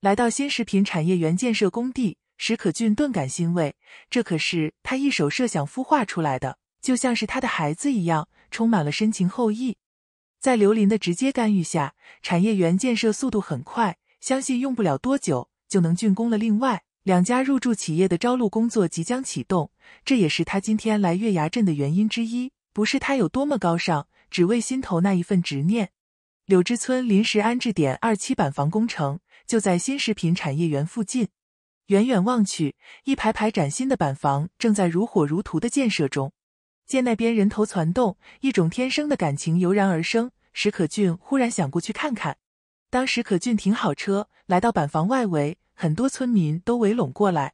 来到新食品产业园建设工地，史可俊顿感欣慰。这可是他一手设想孵化出来的，就像是他的孩子一样，充满了深情厚谊。在刘林的直接干预下，产业园建设速度很快，相信用不了多久就能竣工了。另外，两家入驻企业的招录工作即将启动，这也是他今天来月牙镇的原因之一。不是他有多么高尚，只为心头那一份执念。柳枝村临时安置点二期板房工程就在新食品产业园附近，远远望去，一排排崭新的板房正在如火如荼的建设中。见那边人头攒动，一种天生的感情油然而生。史可俊忽然想过去看看。当史可俊停好车，来到板房外围，很多村民都围拢过来。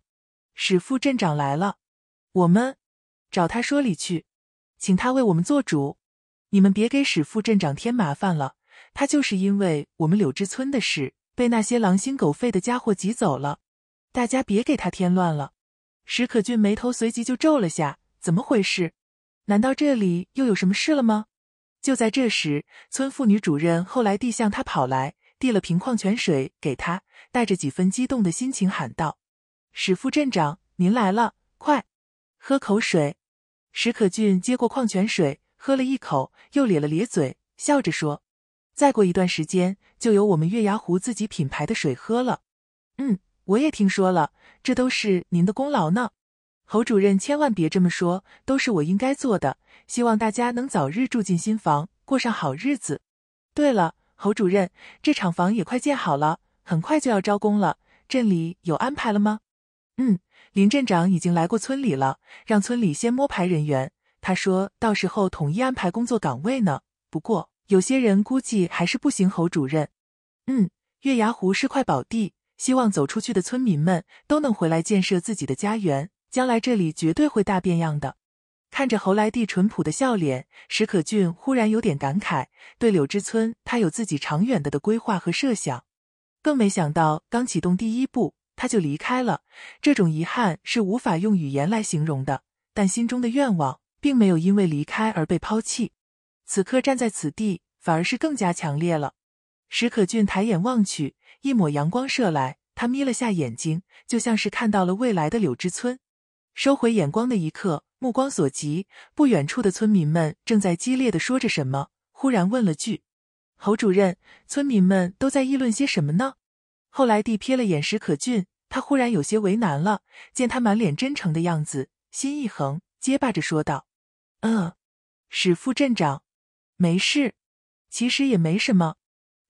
史副镇长来了，我们找他说理去，请他为我们做主。你们别给史副镇长添麻烦了。他就是因为我们柳枝村的事，被那些狼心狗肺的家伙挤走了。大家别给他添乱了。史可俊眉头随即就皱了下，怎么回事？难道这里又有什么事了吗？就在这时，村妇女主任后来递向他跑来，递了瓶矿泉水给他，带着几分激动的心情喊道：“史副镇长，您来了，快喝口水。”史可俊接过矿泉水，喝了一口，又咧了咧嘴，笑着说。再过一段时间，就有我们月牙湖自己品牌的水喝了。嗯，我也听说了，这都是您的功劳呢。侯主任，千万别这么说，都是我应该做的。希望大家能早日住进新房，过上好日子。对了，侯主任，这厂房也快建好了，很快就要招工了。镇里有安排了吗？嗯，林镇长已经来过村里了，让村里先摸排人员。他说，到时候统一安排工作岗位呢。不过。有些人估计还是不行，侯主任。嗯，月牙湖是块宝地，希望走出去的村民们都能回来建设自己的家园。将来这里绝对会大变样的。看着侯来娣淳朴的笑脸，史可俊忽然有点感慨。对柳枝村，他有自己长远的的规划和设想。更没想到，刚启动第一步，他就离开了。这种遗憾是无法用语言来形容的。但心中的愿望，并没有因为离开而被抛弃。此刻站在此地，反而是更加强烈了。史可俊抬眼望去，一抹阳光射来，他眯了下眼睛，就像是看到了未来的柳枝村。收回眼光的一刻，目光所及，不远处的村民们正在激烈的说着什么。忽然问了句：“侯主任，村民们都在议论些什么呢？”后来地瞥了眼史可俊，他忽然有些为难了。见他满脸真诚的样子，心一横，结巴着说道：“嗯，史副镇长。”没事，其实也没什么。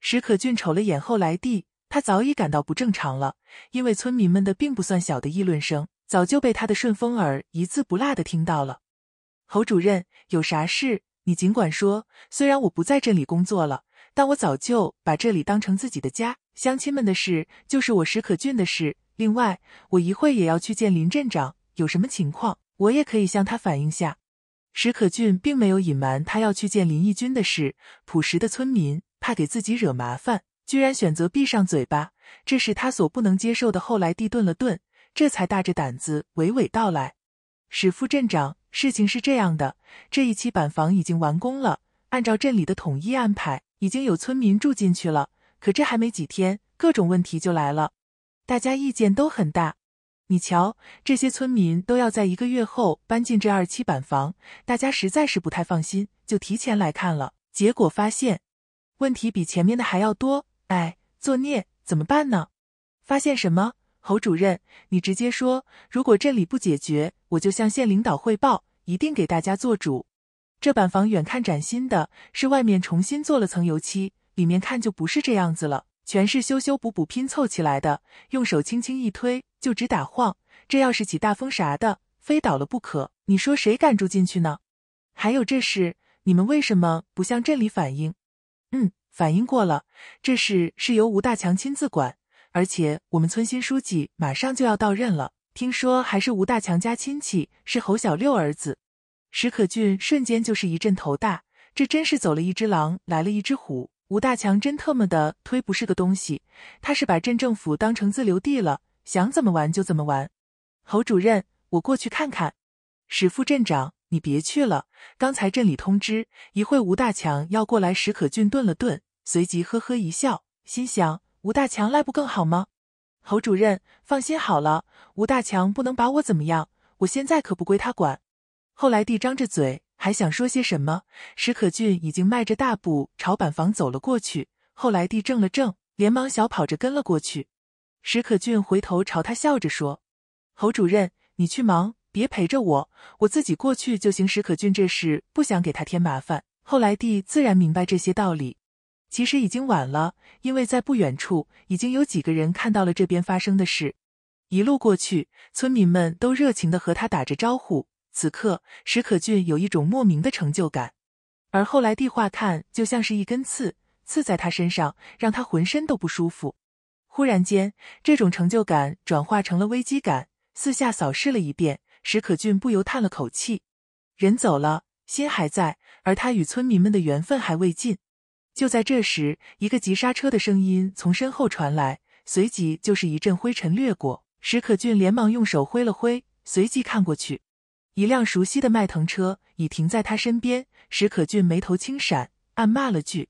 史可俊瞅了眼后来地，他早已感到不正常了，因为村民们的并不算小的议论声，早就被他的顺风耳一字不落的听到了。侯主任有啥事，你尽管说。虽然我不在这里工作了，但我早就把这里当成自己的家，乡亲们的事就是我史可俊的事。另外，我一会也要去见林镇长，有什么情况，我也可以向他反映下。史可俊并没有隐瞒他要去见林义军的事。朴实的村民怕给自己惹麻烦，居然选择闭上嘴巴，这是他所不能接受的。后来地顿了顿，这才大着胆子娓娓道来：“史副镇长，事情是这样的，这一期板房已经完工了，按照镇里的统一安排，已经有村民住进去了。可这还没几天，各种问题就来了，大家意见都很大。”你瞧，这些村民都要在一个月后搬进这二期板房，大家实在是不太放心，就提前来看了。结果发现，问题比前面的还要多。哎，作孽，怎么办呢？发现什么？侯主任，你直接说。如果镇里不解决，我就向县领导汇报，一定给大家做主。这板房远看崭新的，是外面重新做了层油漆，里面看就不是这样子了。全是修修补补拼凑起来的，用手轻轻一推就直打晃，这要是起大风啥的，非倒了不可。你说谁敢住进去呢？还有这事，你们为什么不向镇里反映？嗯，反映过了，这事是由吴大强亲自管，而且我们村新书记马上就要到任了，听说还是吴大强家亲戚，是侯小六儿子。史可俊瞬间就是一阵头大，这真是走了一只狼，来了一只虎。吴大强真特么的推不是个东西，他是把镇政府当成自留地了，想怎么玩就怎么玩。侯主任，我过去看看。史副镇长，你别去了，刚才镇里通知，一会吴大强要过来。史可俊顿了顿，随即呵呵一笑，心想吴大强来不更好吗？侯主任，放心好了，吴大强不能把我怎么样，我现在可不归他管。后来弟张着嘴。还想说些什么，史可俊已经迈着大步朝板房走了过去。后来地怔了怔，连忙小跑着跟了过去。史可俊回头朝他笑着说：“侯主任，你去忙，别陪着我，我自己过去就行。”史可俊这事不想给他添麻烦。后来地自然明白这些道理。其实已经晚了，因为在不远处已经有几个人看到了这边发生的事。一路过去，村民们都热情的和他打着招呼。此刻，史可俊有一种莫名的成就感，而后来递话看，就像是一根刺，刺在他身上，让他浑身都不舒服。忽然间，这种成就感转化成了危机感。四下扫视了一遍，史可俊不由叹了口气：人走了，心还在，而他与村民们的缘分还未尽。就在这时，一个急刹车的声音从身后传来，随即就是一阵灰尘掠过。史可俊连忙用手挥了挥，随即看过去。一辆熟悉的迈腾车已停在他身边，史可俊眉头轻闪，暗骂了句：“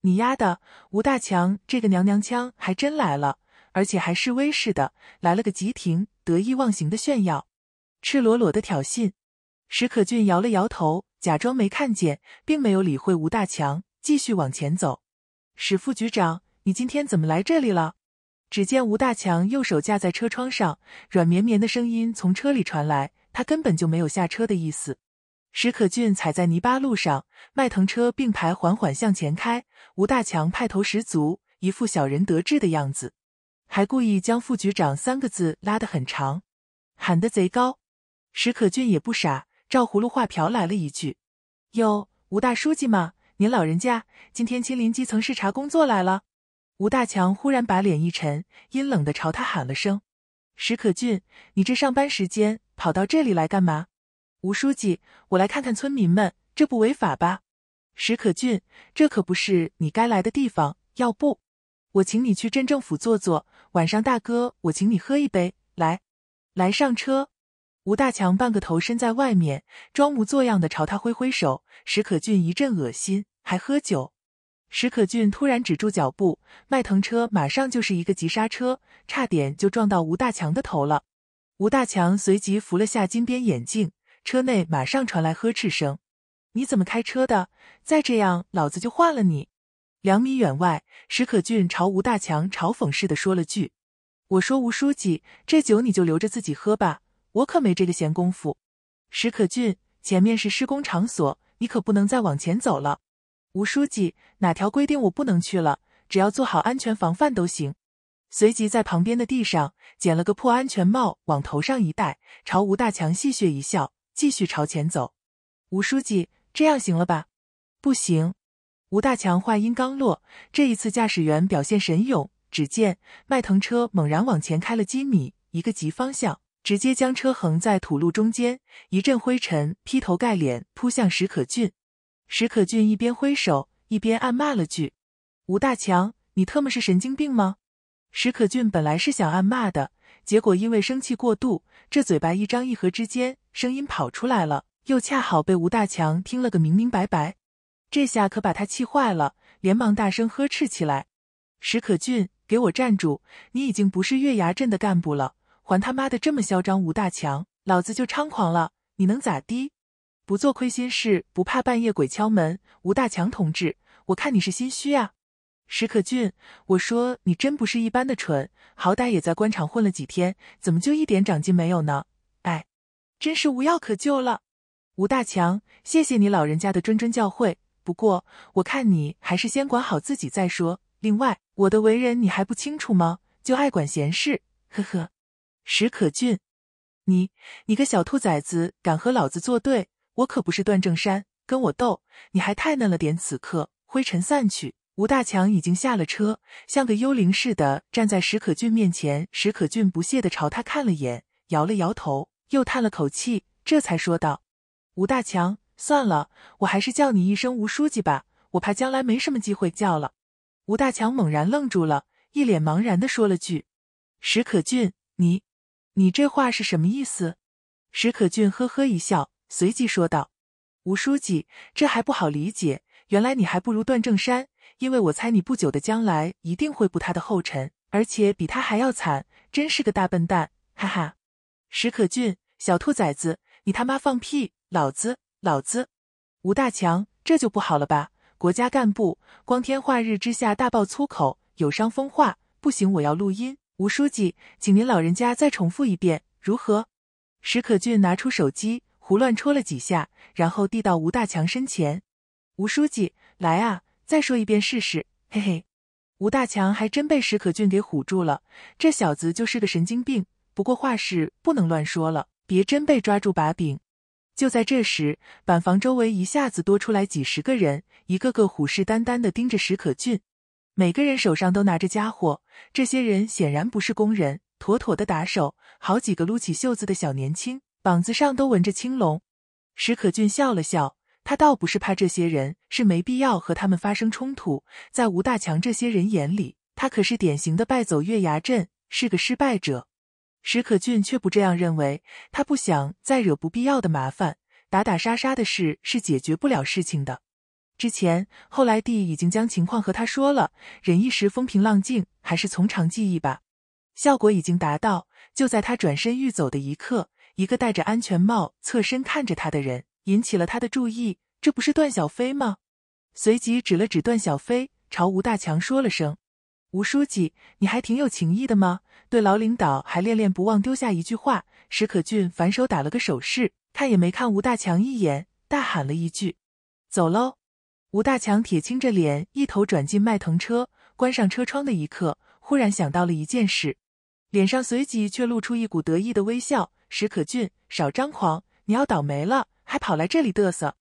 你丫的，吴大强这个娘娘腔还真来了，而且还示威似的来了个急停，得意忘形的炫耀，赤裸裸的挑衅。”史可俊摇了摇头，假装没看见，并没有理会吴大强，继续往前走。史副局长，你今天怎么来这里了？只见吴大强右手架在车窗上，软绵绵的声音从车里传来。他根本就没有下车的意思。史可俊踩在泥巴路上，迈腾车并排缓缓向前开。吴大强派头十足，一副小人得志的样子，还故意将“副局长”三个字拉得很长，喊得贼高。史可俊也不傻，照葫芦画瓢来了一句：“哟，吴大书记嘛，您老人家今天亲临基层视察工作来了。”吴大强忽然把脸一沉，阴冷地朝他喊了声：“史可俊，你这上班时间……”跑到这里来干嘛？吴书记，我来看看村民们，这不违法吧？史可俊，这可不是你该来的地方，要不我请你去镇政府坐坐，晚上大哥我请你喝一杯。来，来上车。吴大强半个头伸在外面，装模作样的朝他挥挥手。史可俊一阵恶心，还喝酒。史可俊突然止住脚步，迈腾车马上就是一个急刹车，差点就撞到吴大强的头了。吴大强随即扶了下金边眼镜，车内马上传来呵斥声：“你怎么开车的？再这样，老子就换了你！”两米远外，史可俊朝吴大强嘲讽似的说了句：“我说吴书记，这酒你就留着自己喝吧，我可没这个闲工夫。”史可俊：“前面是施工场所，你可不能再往前走了。”吴书记：“哪条规定我不能去了？只要做好安全防范都行。”随即在旁边的地上捡了个破安全帽，往头上一戴，朝吴大强戏谑一笑，继续朝前走。吴书记，这样行了吧？不行。吴大强话音刚落，这一次驾驶员表现神勇，只见迈腾车猛然往前开了几米，一个急方向，直接将车横在土路中间，一阵灰尘劈头盖脸扑向史可俊。史可俊一边挥手，一边暗骂了句：“吴大强，你特么是神经病吗？”史可俊本来是想暗骂的，结果因为生气过度，这嘴巴一张一合之间，声音跑出来了，又恰好被吴大强听了个明明白白。这下可把他气坏了，连忙大声呵斥起来：“史可俊，给我站住！你已经不是月牙镇的干部了，还他妈的这么嚣张！吴大强，老子就猖狂了，你能咋的？不做亏心事，不怕半夜鬼敲门。吴大强同志，我看你是心虚啊！”史可俊，我说你真不是一般的蠢，好歹也在官场混了几天，怎么就一点长进没有呢？哎，真是无药可救了。吴大强，谢谢你老人家的谆谆教诲，不过我看你还是先管好自己再说。另外，我的为人你还不清楚吗？就爱管闲事，呵呵。史可俊，你你个小兔崽子，敢和老子作对？我可不是段正山，跟我斗，你还太嫩了点。此刻灰尘散去。吴大强已经下了车，像个幽灵似的站在史可俊面前。史可俊不屑地朝他看了眼，摇了摇头，又叹了口气，这才说道：“吴大强，算了，我还是叫你一声吴书记吧，我怕将来没什么机会叫了。”吴大强猛然愣住了，一脸茫然的说了句：“史可俊，你，你这话是什么意思？”史可俊呵呵一笑，随即说道：“吴书记，这还不好理解。原来你还不如段正山。”因为我猜你不久的将来一定会步他的后尘，而且比他还要惨，真是个大笨蛋！哈哈，史可俊，小兔崽子，你他妈放屁！老子，老子，吴大强，这就不好了吧？国家干部，光天化日之下大爆粗口，有伤风化，不行，我要录音。吴书记，请您老人家再重复一遍，如何？史可俊拿出手机，胡乱戳了几下，然后递到吴大强身前。吴书记，来啊！再说一遍试试，嘿嘿，吴大强还真被史可俊给唬住了。这小子就是个神经病。不过话是不能乱说了，别真被抓住把柄。就在这时，板房周围一下子多出来几十个人，一个个虎视眈眈的盯着史可俊，每个人手上都拿着家伙。这些人显然不是工人，妥妥的打手。好几个撸起袖子的小年轻，膀子上都纹着青龙。史可俊笑了笑。他倒不是怕这些人，是没必要和他们发生冲突。在吴大强这些人眼里，他可是典型的败走月牙镇，是个失败者。史可俊却不这样认为，他不想再惹不必要的麻烦，打打杀杀的事是解决不了事情的。之前，后来弟已经将情况和他说了，忍一时风平浪静，还是从长计议吧。效果已经达到，就在他转身欲走的一刻，一个戴着安全帽、侧身看着他的人。引起了他的注意，这不是段小飞吗？随即指了指段小飞，朝吴大强说了声：“吴书记，你还挺有情义的吗？”对老领导还恋恋不忘，丢下一句话。史可俊反手打了个手势，看也没看吴大强一眼，大喊了一句：“走喽！”吴大强铁青着脸，一头转进迈腾车，关上车窗的一刻，忽然想到了一件事，脸上随即却露出一股得意的微笑。史可俊，少张狂，你要倒霉了！还跑来这里嘚瑟。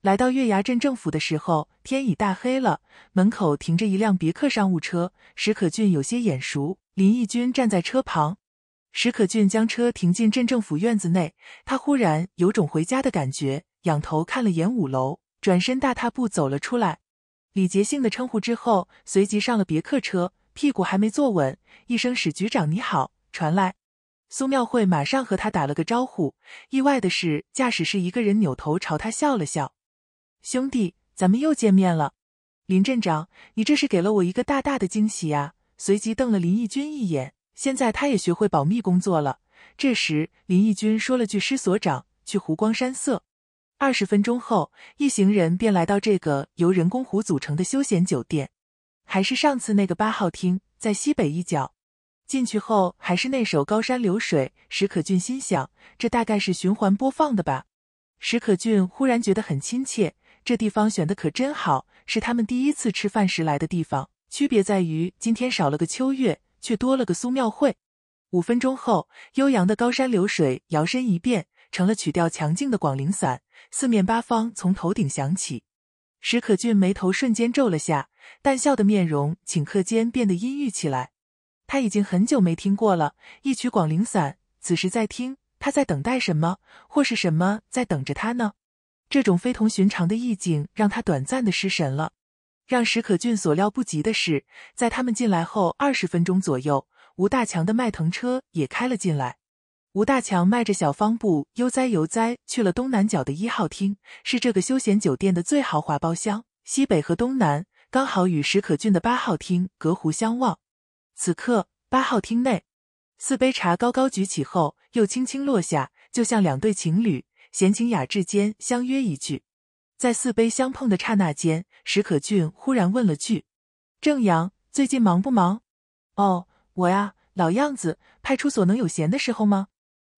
来到月牙镇政府的时候，天已大黑了。门口停着一辆别克商务车，史可俊有些眼熟。林义军站在车旁。史可俊将车停进镇政府院子内，他忽然有种回家的感觉，仰头看了眼五楼，转身大踏步走了出来。礼节性的称呼之后，随即上了别克车，屁股还没坐稳，一声“史局长你好”传来。苏妙慧马上和他打了个招呼。意外的是，驾驶室一个人扭头朝他笑了笑：“兄弟，咱们又见面了。”林镇长，你这是给了我一个大大的惊喜呀！随即瞪了林义军一眼。现在他也学会保密工作了。这时，林义军说了句：“师所长，去湖光山色。”二十分钟后，一行人便来到这个由人工湖组成的休闲酒店，还是上次那个八号厅，在西北一角。进去后还是那首《高山流水》，史可俊心想，这大概是循环播放的吧。史可俊忽然觉得很亲切，这地方选的可真好，是他们第一次吃饭时来的地方。区别在于今天少了个秋月，却多了个苏庙会。五分钟后，悠扬的《高山流水》摇身一变成了曲调强劲的《广陵散》，四面八方从头顶响起。史可俊眉头瞬间皱了下，淡笑的面容顷刻间变得阴郁起来。他已经很久没听过了，一曲《广陵散》此时在听，他在等待什么，或是什么在等着他呢？这种非同寻常的意境让他短暂的失神了。让史可俊所料不及的是，在他们进来后二十分钟左右，吴大强的迈腾车也开了进来。吴大强迈着小方步，悠哉悠哉去了东南角的一号厅，是这个休闲酒店的最豪华包厢。西北和东南刚好与史可俊的八号厅隔湖相望。此刻八号厅内，四杯茶高高举起后又轻轻落下，就像两对情侣，闲情雅致间相约一聚。在四杯相碰的刹那间，史可俊忽然问了句：“正阳最近忙不忙？”“哦，我呀，老样子。派出所能有闲的时候吗？”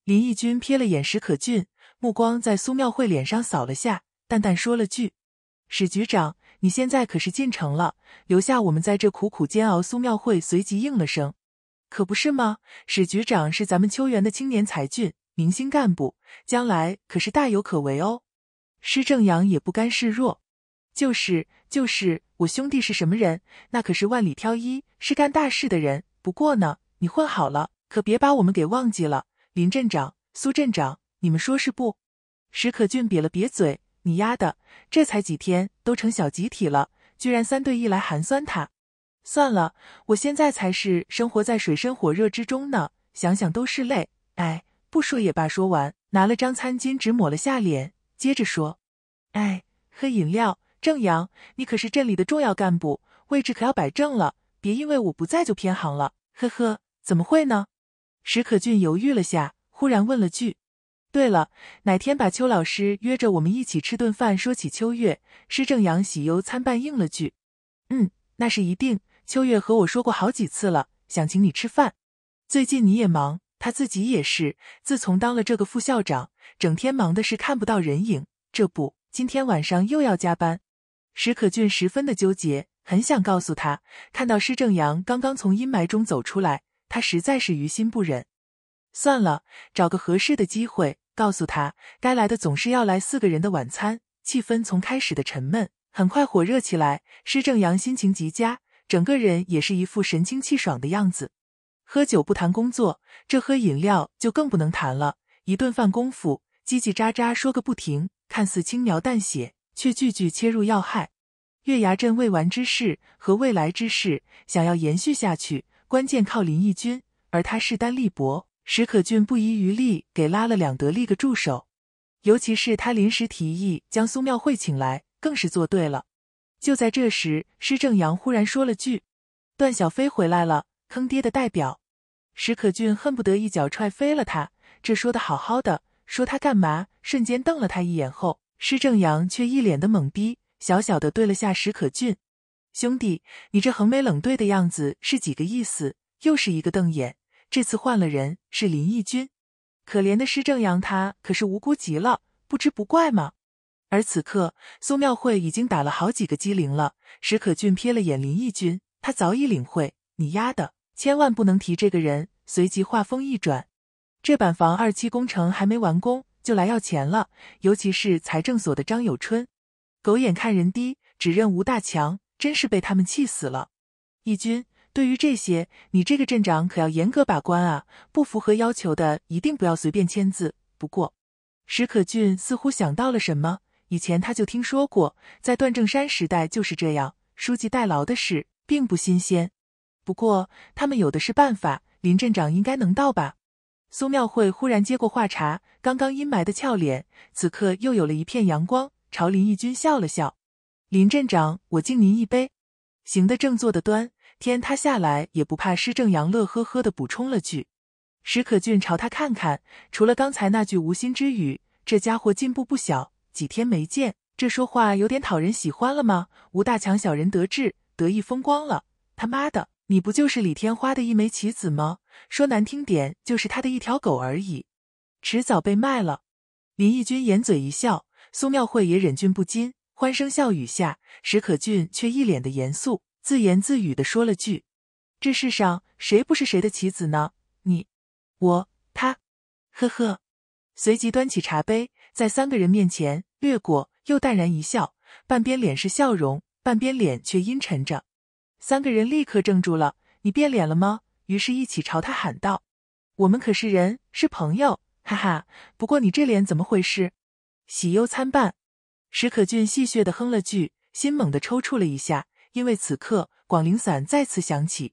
林义军瞥了眼史可俊，目光在苏妙慧脸上扫了下，淡淡说了句：“史局长。”你现在可是进城了，留下我们在这苦苦煎熬。苏妙慧随即应了声：“可不是吗？史局长是咱们秋园的青年才俊、明星干部，将来可是大有可为哦。”施正阳也不甘示弱：“就是就是，我兄弟是什么人？那可是万里挑一，是干大事的人。不过呢，你混好了，可别把我们给忘记了。林镇长、苏镇长，你们说是不？”史可俊瘪了瘪嘴。你丫的，这才几天都成小集体了，居然三对一来寒酸他。算了，我现在才是生活在水深火热之中呢，想想都是泪。哎，不说也罢。说完，拿了张餐巾纸抹了下脸，接着说：“哎，喝饮料。正阳，你可是镇里的重要干部，位置可要摆正了，别因为我不在就偏行了。”呵呵，怎么会呢？史可俊犹豫了下，忽然问了句。对了，哪天把邱老师约着我们一起吃顿饭，说起秋月，施正阳喜忧参半，应了句：“嗯，那是一定。”秋月和我说过好几次了，想请你吃饭。最近你也忙，他自己也是，自从当了这个副校长，整天忙的是看不到人影。这不，今天晚上又要加班。史可俊十分的纠结，很想告诉他，看到施正阳刚刚从阴霾中走出来，他实在是于心不忍。算了，找个合适的机会。告诉他，该来的总是要来。四个人的晚餐气氛从开始的沉闷，很快火热起来。施正阳心情极佳，整个人也是一副神清气爽的样子。喝酒不谈工作，这喝饮料就更不能谈了。一顿饭功夫，叽叽喳喳说个不停，看似轻描淡写，却句句切入要害。月牙镇未完之事和未来之事，想要延续下去，关键靠林义军，而他势单力薄。史可俊不遗余力给拉了两得力个助手，尤其是他临时提议将苏妙慧请来，更是做对了。就在这时，施正阳忽然说了句：“段小飞回来了，坑爹的代表。”史可俊恨不得一脚踹飞了他。这说的好好的，说他干嘛？瞬间瞪了他一眼后，施正阳却一脸的懵逼，小小的对了下史可俊：“兄弟，你这横眉冷对的样子是几个意思？”又是一个瞪眼。这次换了人是林义军，可怜的施正阳，他可是无辜极了，不知不怪吗？而此刻，苏妙慧已经打了好几个机灵了。史可俊瞥了眼林义军，他早已领会。你丫的，千万不能提这个人。随即话锋一转，这板房二期工程还没完工就来要钱了，尤其是财政所的张有春，狗眼看人低，只认吴大强，真是被他们气死了。义军。对于这些，你这个镇长可要严格把关啊！不符合要求的，一定不要随便签字。不过，史可俊似乎想到了什么，以前他就听说过，在段正山时代就是这样，书记代劳的事并不新鲜。不过他们有的是办法，林镇长应该能到吧？苏妙慧忽然接过话茬，刚刚阴霾的俏脸，此刻又有了一片阳光，朝林义军笑了笑：“林镇长，我敬您一杯，行得正，坐得端。”天，他下来也不怕。施正阳乐呵呵的补充了句，史可俊朝他看看，除了刚才那句无心之语，这家伙进步不小。几天没见，这说话有点讨人喜欢了吗？吴大强小人得志，得意风光了。他妈的，你不就是李天花的一枚棋子吗？说难听点，就是他的一条狗而已，迟早被卖了。林义君掩嘴一笑，苏妙慧也忍俊不禁。欢声笑语下，史可俊却一脸的严肃。自言自语的说了句：“这世上谁不是谁的棋子呢？”你，我，他，呵呵。随即端起茶杯，在三个人面前掠过，又淡然一笑，半边脸是笑容，半边脸却阴沉着。三个人立刻怔住了：“你变脸了吗？”于是一起朝他喊道：“我们可是人，是朋友，哈哈！不过你这脸怎么回事？喜忧参半。”史可俊戏谑的哼了句，心猛地抽搐了一下。因为此刻，广陵散再次响起，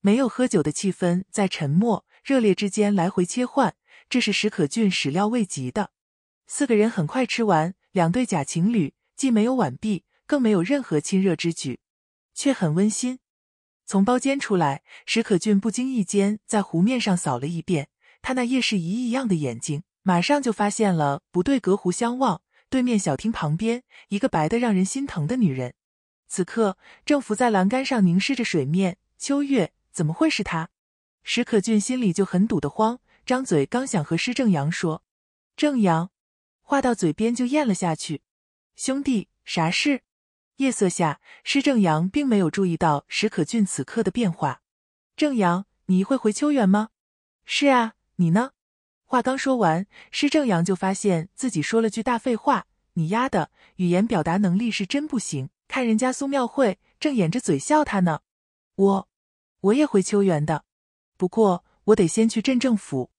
没有喝酒的气氛在沉默、热烈之间来回切换，这是史可俊始料未及的。四个人很快吃完，两对假情侣既没有挽臂，更没有任何亲热之举，却很温馨。从包间出来，史可俊不经意间在湖面上扫了一遍，他那夜视仪一样的眼睛马上就发现了不对，隔湖相望，对面小厅旁边一个白的让人心疼的女人。此刻正伏在栏杆上凝视着水面，秋月怎么会是他？史可俊心里就很堵得慌，张嘴刚想和施正阳说，正阳，话到嘴边就咽了下去。兄弟，啥事？夜色下，施正阳并没有注意到史可俊此刻的变化。正阳，你一会回秋园吗？是啊，你呢？话刚说完，施正阳就发现自己说了句大废话。你丫的，语言表达能力是真不行。看人家苏妙慧正掩着嘴笑他呢，我我也回秋园的，不过我得先去镇政府。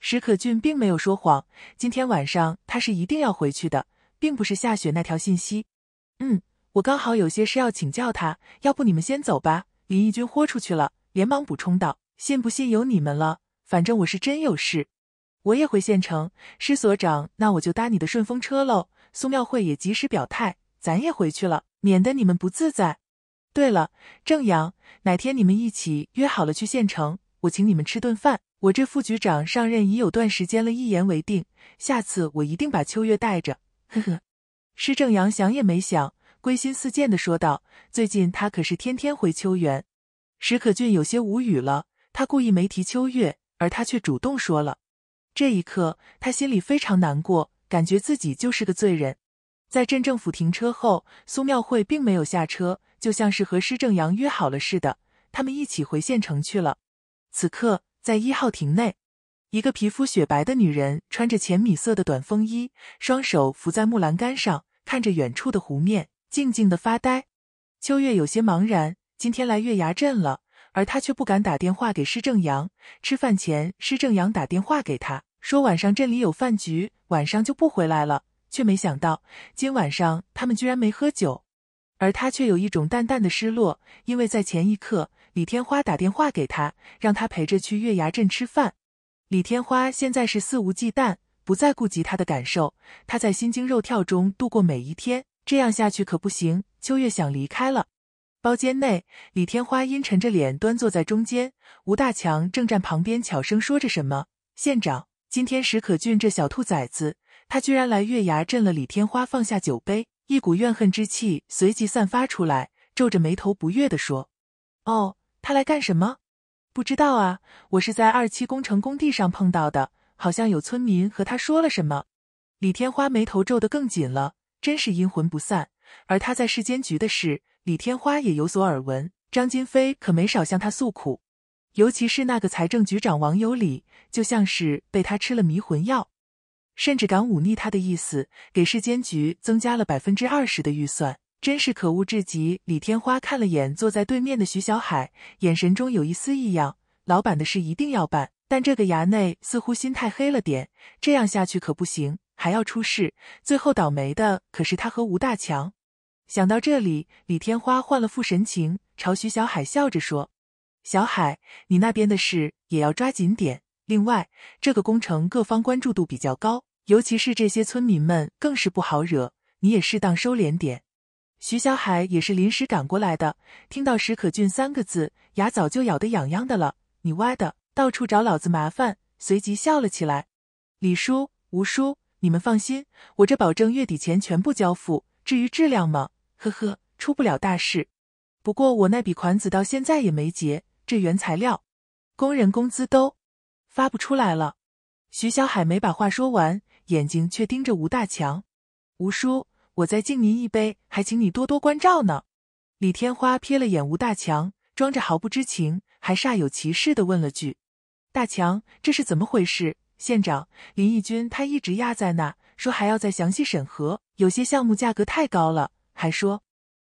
石可俊并没有说谎，今天晚上他是一定要回去的，并不是下雪那条信息。嗯，我刚好有些事要请教他，要不你们先走吧。林义军豁出去了，连忙补充道：“信不信由你们了，反正我是真有事。”我也回县城，施所长，那我就搭你的顺风车喽。苏妙慧也及时表态，咱也回去了。免得你们不自在。对了，正阳，哪天你们一起约好了去县城，我请你们吃顿饭。我这副局长上任已有段时间了，一言为定。下次我一定把秋月带着。呵呵。施正阳想也没想，归心似箭的说道：“最近他可是天天回秋园。”史可俊有些无语了，他故意没提秋月，而他却主动说了。这一刻，他心里非常难过，感觉自己就是个罪人。在镇政府停车后，苏妙慧并没有下车，就像是和施正阳约好了似的，他们一起回县城去了。此刻，在一号亭内，一个皮肤雪白的女人穿着浅米色的短风衣，双手扶在木栏杆上，看着远处的湖面，静静的发呆。秋月有些茫然，今天来月牙镇了，而她却不敢打电话给施正阳。吃饭前，施正阳打电话给她，说晚上镇里有饭局，晚上就不回来了。却没想到，今晚上他们居然没喝酒，而他却有一种淡淡的失落，因为在前一刻，李天花打电话给他，让他陪着去月牙镇吃饭。李天花现在是肆无忌惮，不再顾及他的感受，他在心惊肉跳中度过每一天，这样下去可不行。秋月想离开了。包间内，李天花阴沉着脸端坐在中间，吴大强正站旁边悄声说着什么。县长，今天史可俊这小兔崽子。他居然来月牙镇了。李天花放下酒杯，一股怨恨之气随即散发出来，皱着眉头不悦地说：“哦，他来干什么？不知道啊。我是在二期工程工地上碰到的，好像有村民和他说了什么。”李天花眉头皱得更紧了，真是阴魂不散。而他在市监局的事，李天花也有所耳闻，张金飞可没少向他诉苦，尤其是那个财政局长王有礼，就像是被他吃了迷魂药。甚至敢忤逆他的意思，给市监局增加了百分之二十的预算，真是可恶至极。李天花看了眼坐在对面的徐小海，眼神中有一丝异样。老板的事一定要办，但这个衙内似乎心太黑了点，这样下去可不行，还要出事。最后倒霉的可是他和吴大强。想到这里，李天花换了副神情，朝徐小海笑着说：“小海，你那边的事也要抓紧点。”另外，这个工程各方关注度比较高，尤其是这些村民们更是不好惹，你也适当收敛点。徐小海也是临时赶过来的，听到“史可俊”三个字，牙早就咬得痒痒的了。你歪的，到处找老子麻烦，随即笑了起来。李叔、吴叔，你们放心，我这保证月底前全部交付。至于质量嘛，呵呵，出不了大事。不过我那笔款子到现在也没结，这原材料、工人工资都。发不出来了，徐小海没把话说完，眼睛却盯着吴大强。吴叔，我再敬您一杯，还请你多多关照呢。李天花瞥了眼吴大强，装着毫不知情，还煞有其事的问了句：“大强，这是怎么回事？”县长林义军他一直压在那，说还要再详细审核，有些项目价格太高了，还说。